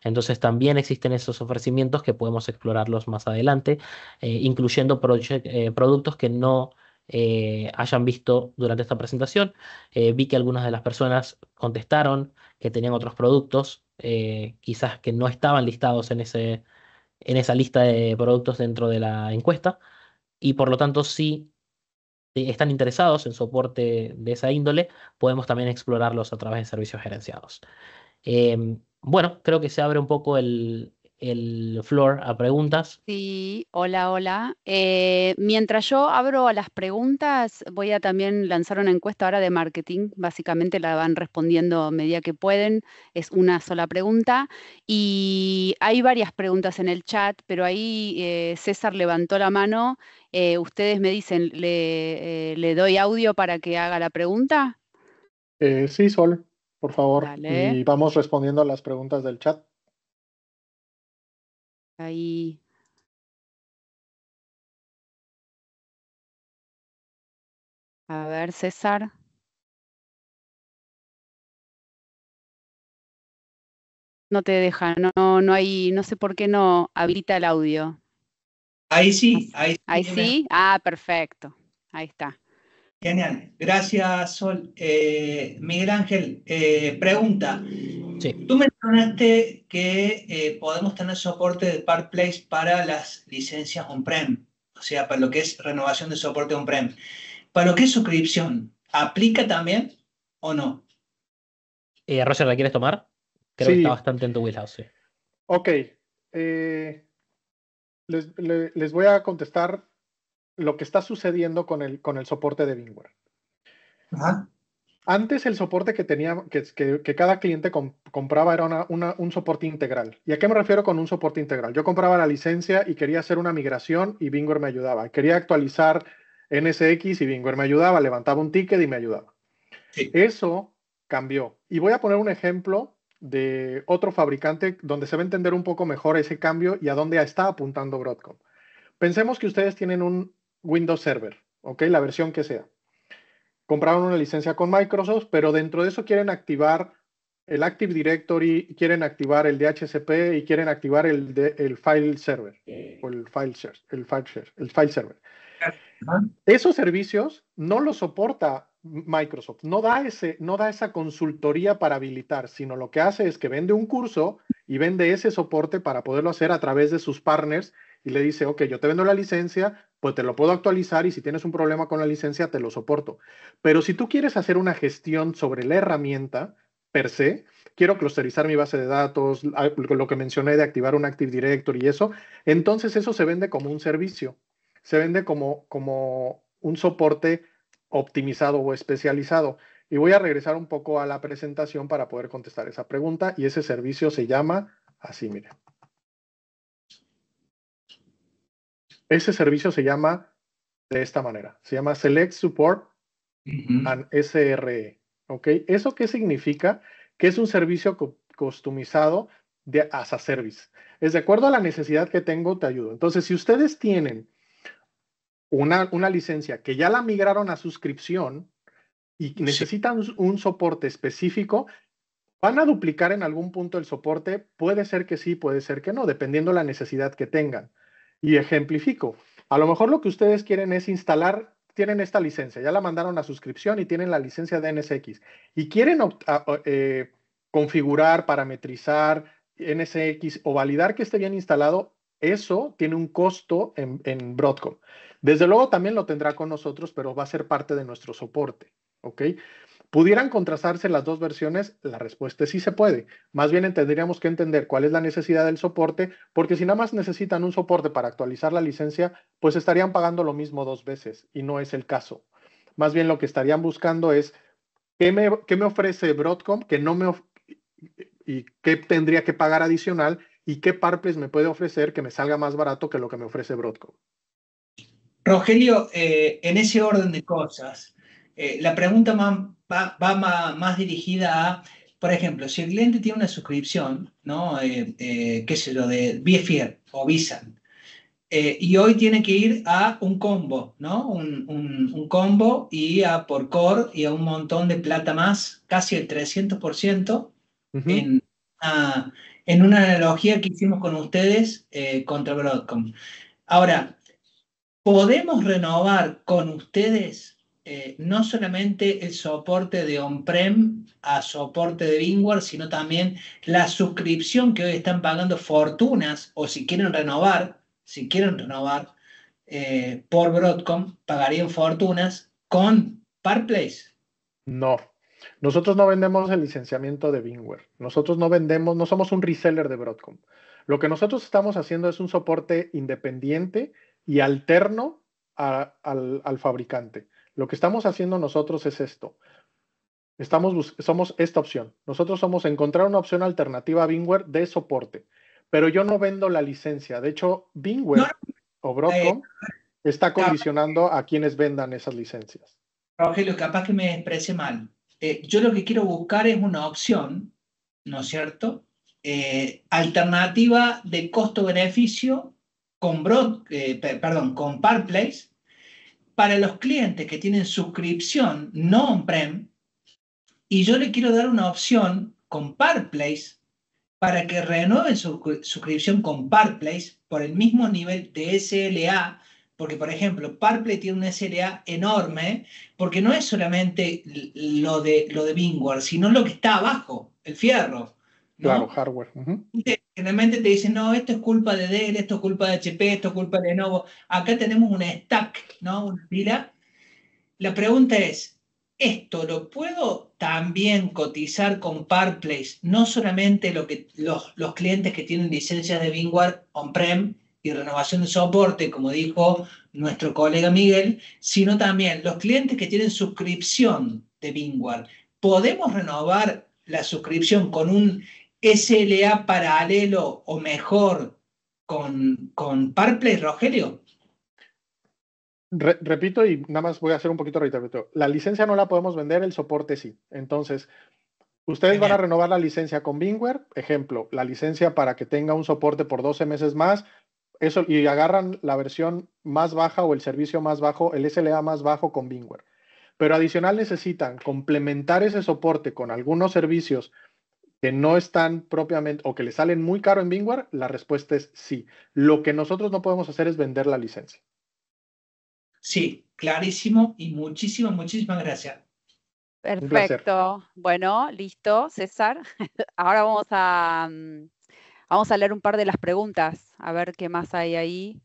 [SPEAKER 5] Entonces también existen esos ofrecimientos que podemos explorarlos más adelante, eh, incluyendo eh, productos que no eh, hayan visto durante esta presentación. vi que algunas de las personas contestaron que tenían otros productos, quizás que no estaban listados en, ese, en esa lista de productos dentro de la encuesta, y por lo tanto sí están interesados en soporte de esa índole, podemos también explorarlos a través de servicios gerenciados. Em, bueno, creo que se abre un poco el, el floor a preguntas.
[SPEAKER 1] Sí, hola, hola. Eh, mientras yo abro a las preguntas, voy a también lanzar una encuesta ahora de marketing. Básicamente la van respondiendo a medida que pueden. Es una sola pregunta. Y hay varias preguntas en el chat, pero ahí eh, César levantó la mano. Eh, ustedes me dicen, ¿le, doy audio para que haga la pregunta?
[SPEAKER 2] sí, Sol, por favor. Y vamos respondiendo a las preguntas del chat
[SPEAKER 4] ahí A ver, César. No te deja, no, no hay,
[SPEAKER 3] no sé por qué no habilita el audio.
[SPEAKER 4] Ahí sí, ahí sí. sí,
[SPEAKER 3] ah,
[SPEAKER 1] perfecto, ahí está.
[SPEAKER 6] Genial, gracias Sol. Eh, Miguel Ángel, eh, pregunta, Tú mencionaste que eh, podemos tener soporte de Park Place para las licencias on-prem, o sea, para lo que es renovación de soporte on-prem. Para lo que es suscripción, ¿aplica también o no?
[SPEAKER 5] Eh, Roger, ¿la quieres tomar? Creo que está bastante en tu wheelhouse. Sí.
[SPEAKER 2] Ok. Eh, les, voy a contestar lo que está sucediendo con el, con el soporte de VMware. Ajá. Antes el soporte que tenía, que, cada cliente compraba era un soporte integral. ¿Y a qué me refiero con un soporte integral? Yo compraba la licencia y quería hacer una migración y Bingware me ayudaba. Quería actualizar NSX y Bingware me ayudaba, levantaba un ticket y me ayudaba. Eso cambió. Y voy a poner un ejemplo de otro fabricante donde se va a entender un poco mejor ese cambio y a dónde está apuntando Broadcom. Pensemos que ustedes tienen un Windows Server, ¿ok? La versión que sea compraron una licencia con Microsoft, pero dentro de eso quieren activar el Active Directory, quieren activar el DHCP y quieren activar el, el file server el file el el file server. Esos servicios no los soporta Microsoft, no da, ese, no da esa consultoría para habilitar, sino lo que hace es que vende un curso y vende ese soporte para poderlo hacer a través de sus partners y le dice, ok, yo te vendo la licencia, pues te lo puedo actualizar y si tienes un problema con la licencia, te lo soporto. Pero si tú quieres hacer una gestión sobre la herramienta per se, quiero clusterizar mi base de datos, lo que mencioné de activar un Active Directory y eso, entonces eso se vende como un servicio, se vende como, como un soporte optimizado o especializado. Y voy a regresar un poco a la presentación para poder contestar esa pregunta y ese servicio se llama así, miren. Ese servicio se llama de esta manera, se llama Select Support and SRE. ¿Ok? ¿Eso qué significa? Que es un servicio customizado de as service. Es de acuerdo a la necesidad que tengo, te ayudo. Entonces, si ustedes tienen una, licencia que ya la migraron a suscripción y necesitan un soporte específico, ¿Van a duplicar en algún punto el soporte? Puede ser que sí, puede ser que no, dependiendo la necesidad que tengan. Y ejemplifico. A lo mejor lo que ustedes quieren es instalar, tienen esta licencia, ya la mandaron a suscripción y tienen la licencia de NSX y quieren eh, configurar, parametrizar NSX o validar que esté bien instalado, eso tiene un costo en, en, Broadcom. Desde luego también lo tendrá con nosotros, pero va a ser parte de nuestro soporte, ¿ok? ¿Pudieran contrastarse las dos versiones? La respuesta es sí se puede. Más bien tendríamos que entender cuál es la necesidad del soporte, porque si nada más necesitan un soporte para actualizar la licencia, pues estarían pagando lo mismo dos veces y no es el caso. Más bien lo que estarían buscando es qué me, ofrece Broadcom que no me y qué tendría que pagar adicional y qué Parples me puede ofrecer que me salga más barato que lo que me ofrece Broadcom.
[SPEAKER 6] Rogelio, eh, en ese orden de cosas, eh, la pregunta va, más, dirigida a, por ejemplo, si el cliente tiene una suscripción, ¿no? Eh, eh, qué sé yo, de BFIR o Visa, eh, y hoy tiene que ir a un combo, ¿no? Un, combo y a por core y a un montón de plata más, casi el 300% en, ah, en, una analogía que hicimos con ustedes eh, contra Broadcom. Ahora, ¿podemos renovar con ustedes eh, no solamente el soporte de on-prem a soporte de Bingware, sino también la suscripción que hoy están pagando fortunas o si quieren renovar, si quieren renovar eh, por Broadcom, pagarían fortunas con Parplace.
[SPEAKER 2] No, nosotros no vendemos el licenciamiento de Bingware. Nosotros no vendemos, no somos un reseller de Broadcom. Lo que nosotros estamos haciendo es un soporte independiente y alterno al fabricante. Lo que estamos haciendo nosotros es esto. Estamos somos esta opción. Nosotros somos encontrar una opción alternativa a Bingware de soporte, pero yo no vendo la licencia. De hecho, Bingware o Broadcom eh, está condicionando a quienes vendan esas licencias.
[SPEAKER 6] Rogelio, capaz que me exprese mal. Eh, yo lo que quiero buscar es una opción, ¿no es cierto? Eh, alternativa de costo-beneficio con Broad, perdón, con Parplace para los clientes que tienen suscripción no on-prem y yo le quiero dar una opción con Parkplace para que renueven su suscripción con Parkplace por el mismo nivel de SLA, porque por ejemplo, Parkplace tiene una SLA enorme, porque no es solamente lo de, lo de Bingware, sino lo que está abajo, el fierro.
[SPEAKER 2] Claro, hardware.
[SPEAKER 6] Generalmente te dicen, no, esto es culpa de Dell, esto es culpa de HP, esto es culpa de Lenovo. Acá tenemos una stack, ¿no? Una pila. La pregunta es, ¿esto lo puedo también cotizar con Place? No solamente lo que, los, clientes que tienen licencias de VMware on-prem y renovación de soporte, como dijo nuestro colega Miguel, sino también los clientes que tienen suscripción de VMware. ¿Podemos renovar la suscripción con un SLA paralelo o mejor con, con Parplay, Rogelio?
[SPEAKER 2] repito y nada más voy a hacer un poquito reiterativo. La licencia no la podemos vender, el soporte sí. Entonces, ustedes van a renovar la licencia con Bingware, ejemplo, la licencia para que tenga un soporte por 12 meses más, eso y agarran la versión más baja o el servicio más bajo, el SLA más bajo con Bingware. Pero adicional necesitan complementar ese soporte con algunos servicios no están propiamente o que le salen muy caro en Bingware, la respuesta es sí. Lo que nosotros no podemos hacer es vender la licencia. Sí,
[SPEAKER 6] clarísimo y muchísimas, muchísimas gracias.
[SPEAKER 2] Perfecto.
[SPEAKER 6] Bueno,
[SPEAKER 1] listo, César. Ahora vamos a, mm, vamos a leer un par de las preguntas, a ver qué más hay ahí.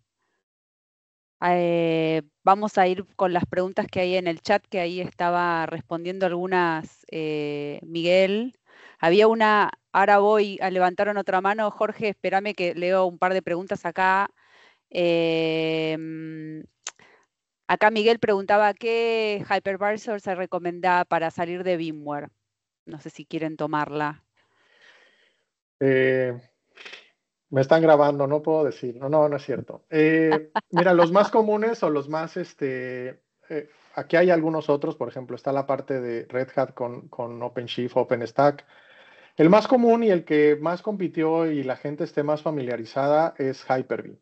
[SPEAKER 1] Eh, vamos a ir con las preguntas que hay en el chat, que ahí estaba respondiendo algunas eh, Miguel. Había una, ahora voy, a levantaron otra mano. Jorge, espérame que leo un par de preguntas acá. Em, acá Miguel preguntaba qué hypervisor se recomienda para salir de VMware. No sé si quieren tomarla.
[SPEAKER 2] Eh, me están grabando, no puedo decir. No, no, no es cierto. Eh, mira, los más comunes o los más, este, eh, aquí hay algunos otros, por ejemplo, está la parte de Red Hat con, con OpenShift, OpenStack. El más común y el que más compitió y la gente esté más familiarizada es Hyper-V.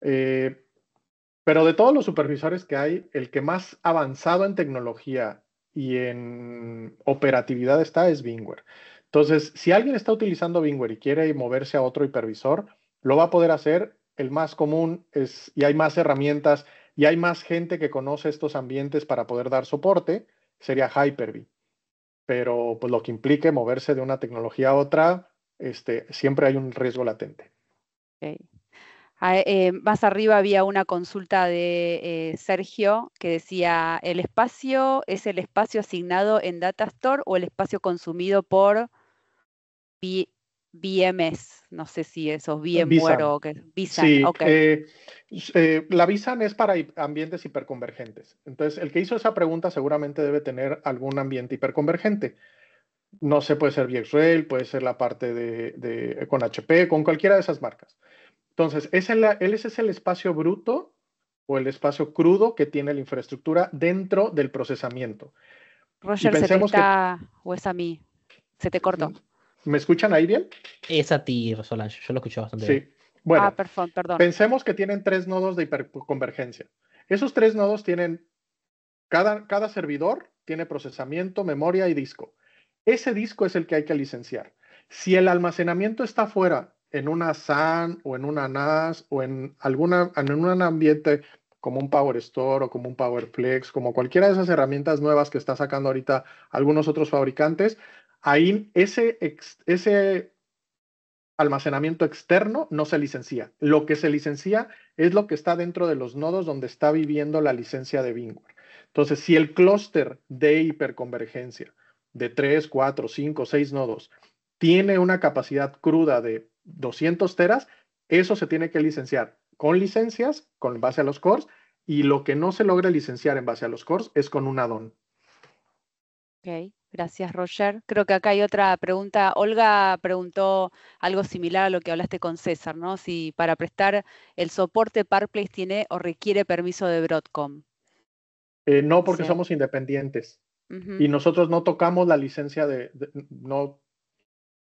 [SPEAKER 2] Eh, pero de todos los supervisores que hay, el que más avanzado en tecnología y en operatividad está es VMware. Entonces, si alguien está utilizando VMware y quiere moverse a otro hipervisor, lo va a poder hacer. El más común es, y hay más herramientas y hay más gente que conoce estos ambientes para poder dar soporte, sería Hyper-V pero pues lo que implique moverse de una tecnología a otra, este, siempre hay un riesgo latente.
[SPEAKER 1] Ah, eh, más arriba había una consulta de eh, Sergio que decía, ¿el espacio es el espacio asignado en Datastore o el espacio consumido por VMS, no sé si
[SPEAKER 2] eso, eh, VMware o que Sí, eh, eh, la Visa es para ambientes hiperconvergentes. Entonces, el que hizo esa pregunta seguramente debe tener algún ambiente hiperconvergente. No sé, puede ser VxRail, puede ser la parte de, con HP, con cualquiera de esas marcas. Entonces, es ese es el espacio bruto o el espacio crudo que tiene la infraestructura dentro del procesamiento.
[SPEAKER 4] Roger,
[SPEAKER 1] o es a mí, se te cortó. Mm.
[SPEAKER 2] ¿Me escuchan ahí bien? Es a ti, Rosolán. Yo lo escucho bastante sí.
[SPEAKER 5] Bueno, ah, perdón, perdón.
[SPEAKER 2] pensemos que tienen tres nodos de hiperconvergencia. Esos tres nodos tienen, cada, cada servidor tiene procesamiento, memoria y disco. Ese disco es el que hay que licenciar. Si el almacenamiento está fuera, en una SAN o en una NAS o en, alguna, en un ambiente como un Power Store o como un PowerFlex, como cualquiera de esas herramientas nuevas que está sacando ahorita algunos otros fabricantes, ahí ese, almacenamiento externo no se licencia. Lo que se licencia es lo que está dentro de los nodos donde está viviendo la licencia de VMware. Entonces, si el clúster de hiperconvergencia de 3, 4, 5, 6 nodos tiene una capacidad cruda de 200 teras, eso se tiene que licenciar con licencias, con base a los cores, y lo que no se logra licenciar en base a los cores es con un add-on.
[SPEAKER 1] Okay. Gracias, Roger. Creo que acá hay otra pregunta. Olga preguntó algo similar a lo que hablaste con César, ¿no? Si para prestar el soporte Parkplace tiene o requiere permiso de
[SPEAKER 2] Broadcom. Eh, no, porque somos independientes. Y nosotros no tocamos la licencia de, no,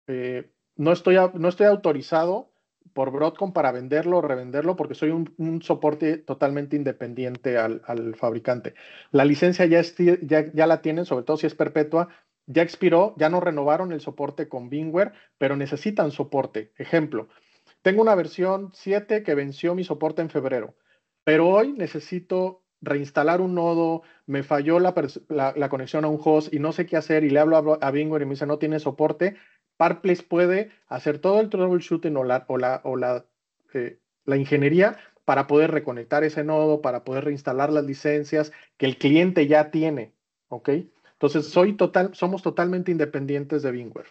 [SPEAKER 2] eh, no, estoy, no estoy autorizado por Broadcom para venderlo o revenderlo porque soy un, soporte totalmente independiente al, fabricante. La licencia ya, ya, la tienen, sobre todo si es perpetua, ya expiró, ya no renovaron el soporte con Bingware, pero necesitan soporte. Ejemplo, tengo una versión 7 que venció mi soporte en febrero, pero hoy necesito reinstalar un nodo, me falló la, conexión a un host y no sé qué hacer y le hablo a, a Bingware y me dice no tiene soporte, Place puede hacer todo el troubleshooting o la, o eh, la, ingeniería para poder reconectar ese nodo, para poder reinstalar las licencias que el cliente ya tiene, ¿ok? Entonces, soy total, somos totalmente independientes de Bingware.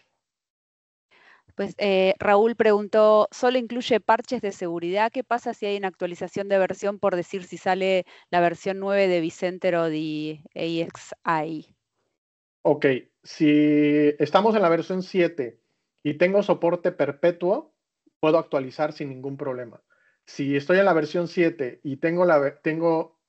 [SPEAKER 1] Pues eh, Raúl preguntó, ¿solo incluye parches de seguridad? ¿Qué pasa si hay una actualización de versión por decir si sale la versión 9 de Vicenter o de AXI?
[SPEAKER 2] ok, si estamos en la versión 7 y tengo soporte perpetuo, puedo actualizar sin ningún problema. Si estoy en la versión 7 y tengo,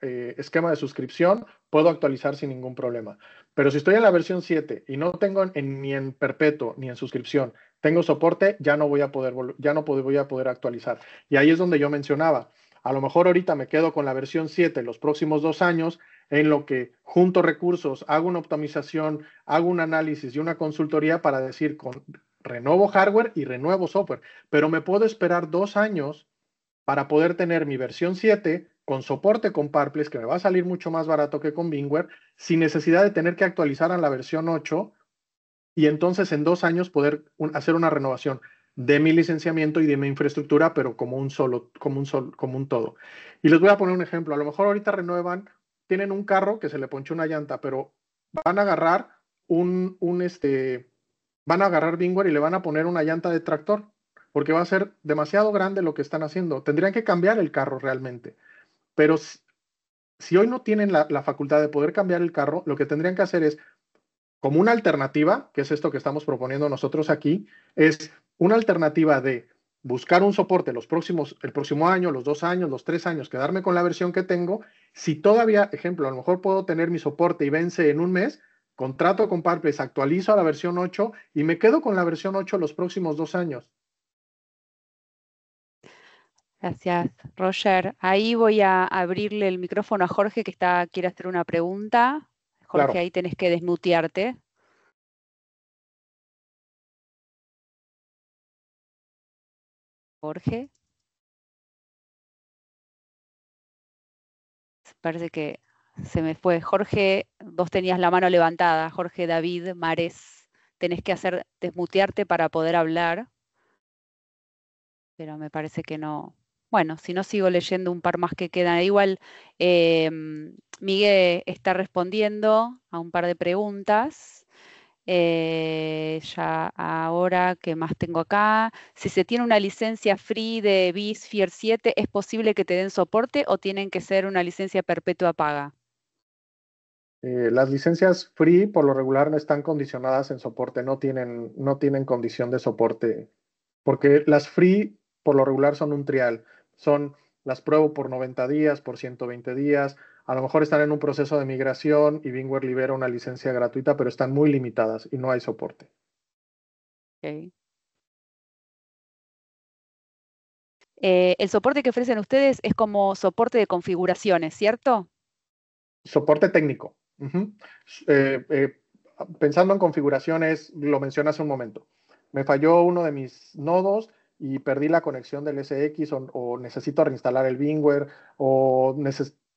[SPEAKER 2] eh, esquema de suscripción, puedo actualizar sin ningún problema. Pero si estoy en la versión 7 y no tengo ni en perpetuo ni en suscripción, tengo soporte, ya no voy a poder, ya no voy a poder actualizar. Y ahí es donde yo mencionaba, a lo mejor ahorita me quedo con la versión 7 los próximos dos años, en lo que junto recursos, hago una optimización, hago un análisis y una consultoría para decir, con, renovo hardware y renuevo software, pero me puedo esperar dos años para poder tener mi versión 7 con soporte con Parples, que me va a salir mucho más barato que con Bingware, sin necesidad de tener que actualizar a la versión 8 y entonces en dos años poder hacer una renovación de mi licenciamiento y de mi infraestructura, pero como un solo, como un, como un todo. Y les voy a poner un ejemplo. A lo mejor ahorita renuevan tienen un carro que se le ponchó una llanta, pero van a agarrar un, este, van a agarrar Bingware y le van a poner una llanta de tractor, porque va a ser demasiado grande lo que están haciendo. Tendrían que cambiar el carro realmente. Pero si, hoy no tienen la facultad de poder cambiar el carro, lo que tendrían que hacer es, como una alternativa, que es esto que estamos proponiendo nosotros aquí, es una alternativa de buscar un soporte los próximos, el próximo año, los dos años, los tres años, quedarme con la versión que tengo. Si todavía, ejemplo, a lo mejor puedo tener mi soporte y vence en un mes, contrato con Parpes actualizo a la versión 8 y me quedo con la versión 8 los próximos dos años.
[SPEAKER 1] Gracias, Roger. Ahí voy a abrirle el micrófono a
[SPEAKER 3] Jorge que está, quiere hacer una pregunta. Jorge, ahí tenés que desmutearte. Jorge. Parece que se me fue. Jorge, vos tenías la mano levantada. Jorge David
[SPEAKER 1] Mares, tenés que hacer desmutearte para poder hablar. Pero me parece que no. Bueno, si no sigo leyendo un par más que quedan. Igual em, Miguel está respondiendo a un par de preguntas. Eh, ya ahora, que más tengo acá? Si se tiene una licencia free de BISFIER 7, ¿es posible que te den soporte o tienen que ser una licencia perpetua paga?
[SPEAKER 2] Eh, las licencias free por lo regular no están condicionadas en soporte, no tienen, no tienen condición de soporte, porque las free por lo regular son un trial, son las pruebo por 90 días, por 120 días, a lo mejor están en un proceso de migración y Bingware libera una licencia gratuita, pero están muy limitadas y no hay soporte.
[SPEAKER 3] Eh, el soporte que ofrecen ustedes es como soporte de configuraciones, ¿cierto?
[SPEAKER 2] Soporte técnico. Eh, eh, pensando en configuraciones, lo mencioné hace un momento. Me falló uno de mis nodos y perdí la conexión del SX o, necesito reinstalar el Bingware o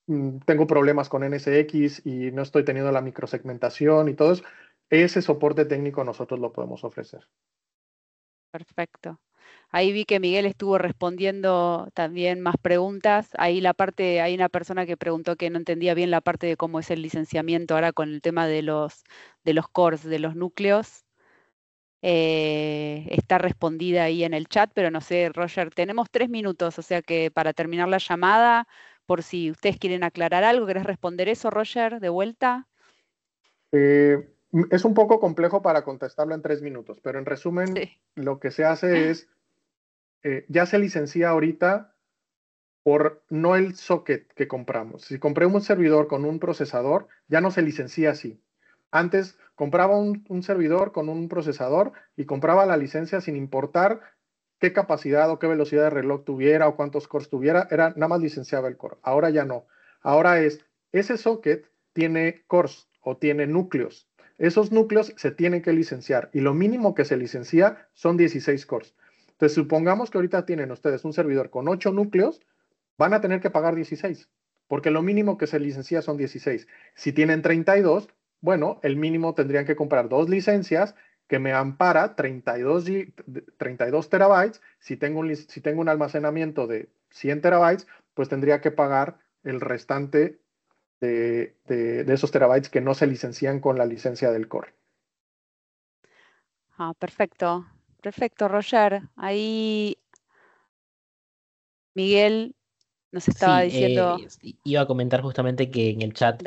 [SPEAKER 2] Mm, tengo problemas con NSX y no estoy teniendo la microsegmentación y todo eso, ese soporte técnico nosotros lo podemos ofrecer.
[SPEAKER 1] Perfecto. Ahí vi que Miguel estuvo respondiendo también más preguntas. Ahí la parte, hay una persona que preguntó que no entendía bien la parte de cómo es el licenciamiento ahora con el tema de los, de los cores, de los núcleos. Eh, está respondida ahí en el chat, pero no sé, Roger, tenemos tres minutos, o sea que para terminar la llamada, por si ustedes quieren aclarar algo, ¿querés responder eso, Roger, de vuelta?
[SPEAKER 2] Eh, es un poco complejo para contestarlo en tres minutos, pero en resumen, lo que se hace es, eh, ya se licencia ahorita por no el socket que compramos. Si compré un servidor con un procesador, ya no se licencia así. Antes compraba un servidor con un procesador y compraba la licencia sin importar qué capacidad o qué velocidad de reloj tuviera o cuántos cores tuviera, era nada más licenciaba el core. Ahora ya no. Ahora es, ese socket tiene cores o tiene núcleos. Esos núcleos se tienen que licenciar y lo mínimo que se licencia son 16 cores. Entonces, supongamos que ahorita tienen ustedes un servidor con 8 núcleos, van a tener que pagar 16, porque lo mínimo que se licencia son 16. Si tienen 32, bueno, el mínimo tendrían que comprar dos licencias que me ampara 32, terabytes. Si tengo, un, si tengo un almacenamiento de 100 terabytes, pues tendría que pagar el restante de, esos terabytes que no se licencian con la licencia del core.
[SPEAKER 1] Ah, perfecto, perfecto, Roger. Ahí Miguel nos estaba diciendo.
[SPEAKER 5] Eh, iba a comentar justamente que en el chat,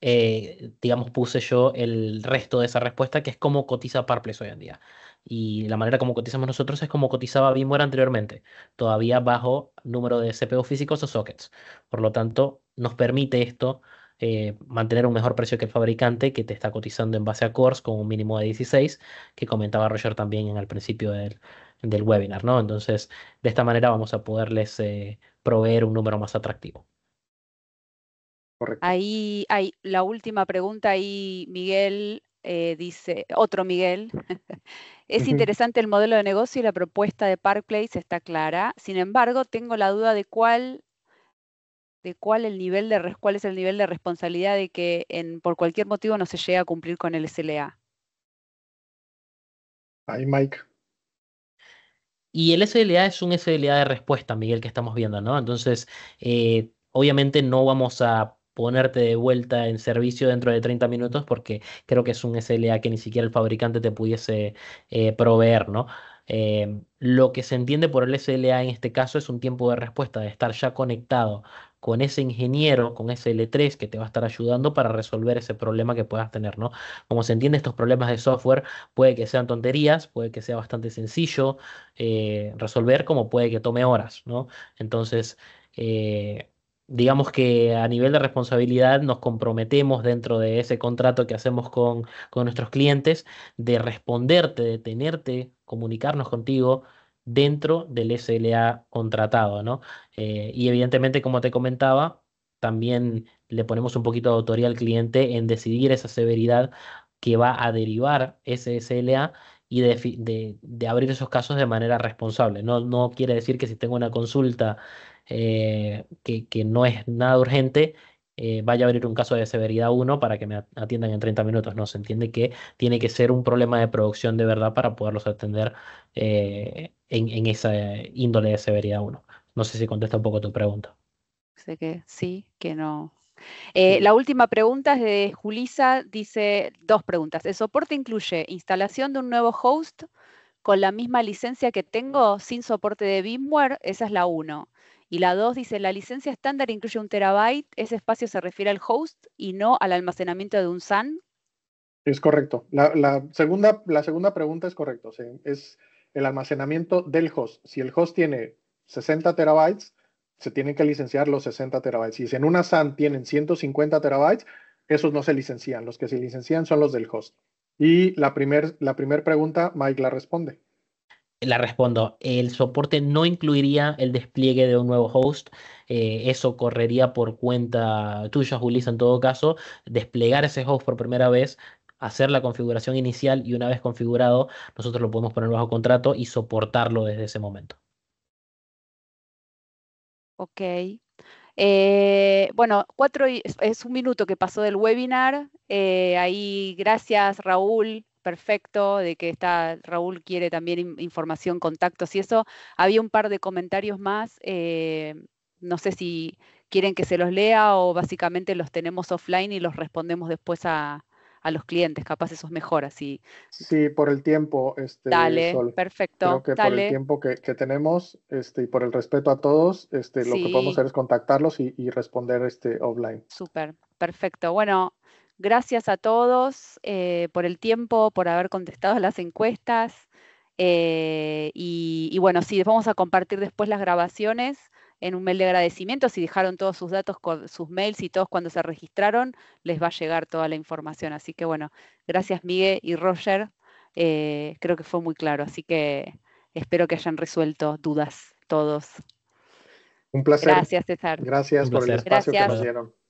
[SPEAKER 5] eh, digamos, puse yo el resto de esa respuesta, que es cómo cotiza Parples hoy en día. Y la manera como cotizamos nosotros es como cotizaba VMware anteriormente, todavía bajo número de CPU físicos o sockets. Por lo tanto, nos permite esto eh, mantener un mejor precio que el fabricante que te está cotizando en base a cores con un mínimo de 16, que comentaba Roger también al principio del, del webinar, ¿no? Entonces, de esta manera vamos a poderles proveer un número más atractivo.
[SPEAKER 1] Ahí hay la última pregunta, ahí Miguel eh, dice, otro Miguel, es interesante el modelo de negocio y la propuesta de Park Place está clara. Sin embargo, tengo la duda de cuál de cuál, el nivel de, cuál es el nivel de responsabilidad de que por cualquier motivo no se llega a cumplir con el SLA.
[SPEAKER 5] Ahí, Mike. Y el SLA es un SLA de respuesta, Miguel, que estamos viendo, ¿no? Entonces, eh, obviamente no vamos a ponerte de vuelta en servicio dentro de 30 minutos porque creo que es un SLA que ni siquiera el fabricante te pudiese eh, proveer, ¿no? Eh, lo que se entiende por el SLA en este caso es un tiempo de respuesta, de estar ya conectado con ese ingeniero, con ese L3 que te va a estar ayudando para resolver ese problema que puedas tener, ¿no? Como se entiende, estos problemas de software puede que sean tonterías, puede que sea bastante sencillo eh, resolver, como puede que tome horas, ¿no? Entonces, eh, digamos que a nivel de responsabilidad nos comprometemos dentro de ese contrato que hacemos con, con nuestros clientes de responderte, de tenerte, comunicarnos contigo dentro del SLA contratado, ¿no? Eh, y evidentemente, como te comentaba, también le ponemos un poquito de autoría al cliente en decidir esa severidad que va a derivar ese SLA y de, abrir esos casos de manera responsable. No, quiere decir que si tengo una consulta eh, que no es nada urgente, eh, vaya a abrir un caso de severidad 1 para que me atiendan en 30 minutos. No, se entiende que tiene que ser un problema de producción de verdad para poderlos atender eh, en, en, esa eh, índole de severidad 1. No sé si contesta un poco tu pregunta.
[SPEAKER 1] Sé que sí, que no. la última pregunta es de Julisa, dice dos preguntas. ¿El soporte incluye instalación de un nuevo host con la misma licencia que tengo sin soporte de VMware? Esa es la 1. Y la dos dice, la licencia estándar incluye un terabyte, ese espacio se refiere al host y no al almacenamiento de un SAN.
[SPEAKER 2] Es correcto. La, segunda, pregunta es correcta. es el almacenamiento del host. Si el host tiene 60 terabytes, se tienen que licenciar los 60 terabytes. Si en una SAN tienen 150 terabytes, esos no se licencian. Los que se licencian son los del host. Y la primera la pregunta, Mike la responde.
[SPEAKER 5] La respondo, el soporte no incluiría el despliegue de un nuevo host, eh, eso correría por cuenta tuya, Julissa, en todo caso, desplegar ese host por primera vez, hacer la configuración inicial y una vez configurado, nosotros lo podemos poner bajo contrato y soportarlo desde ese momento.
[SPEAKER 1] Ok. Eh, bueno, cuatro es un minuto que pasó del webinar. Eh, ahí, gracias Raúl, perfecto, de que está, Raúl quiere también información, contactos y eso. Había un par de comentarios más, eh, no sé si quieren que se los lea o básicamente los tenemos offline y los respondemos después a, los clientes, capaz eso es mejor así.
[SPEAKER 2] Sí, por el tiempo. Este, dale, perfecto. que por el tiempo que, tenemos este, y por el respeto a todos, este, lo que podemos hacer es contactarlos y, responder este, offline.
[SPEAKER 1] Súper, perfecto. Bueno, Gracias a todos eh, por el tiempo, por haber contestado las encuestas. Eh, y, bueno, bueno, sí, vamos a compartir después las grabaciones en un mail de agradecimiento. Si dejaron todos sus datos, con sus mails y todos cuando se registraron, les va a llegar toda la información. Así que bueno, gracias Miguel y Roger. Eh, creo que fue muy claro, así que espero que hayan resuelto dudas
[SPEAKER 4] todos. Un placer. Gracias, César. Gracias por el espacio que nos dieron.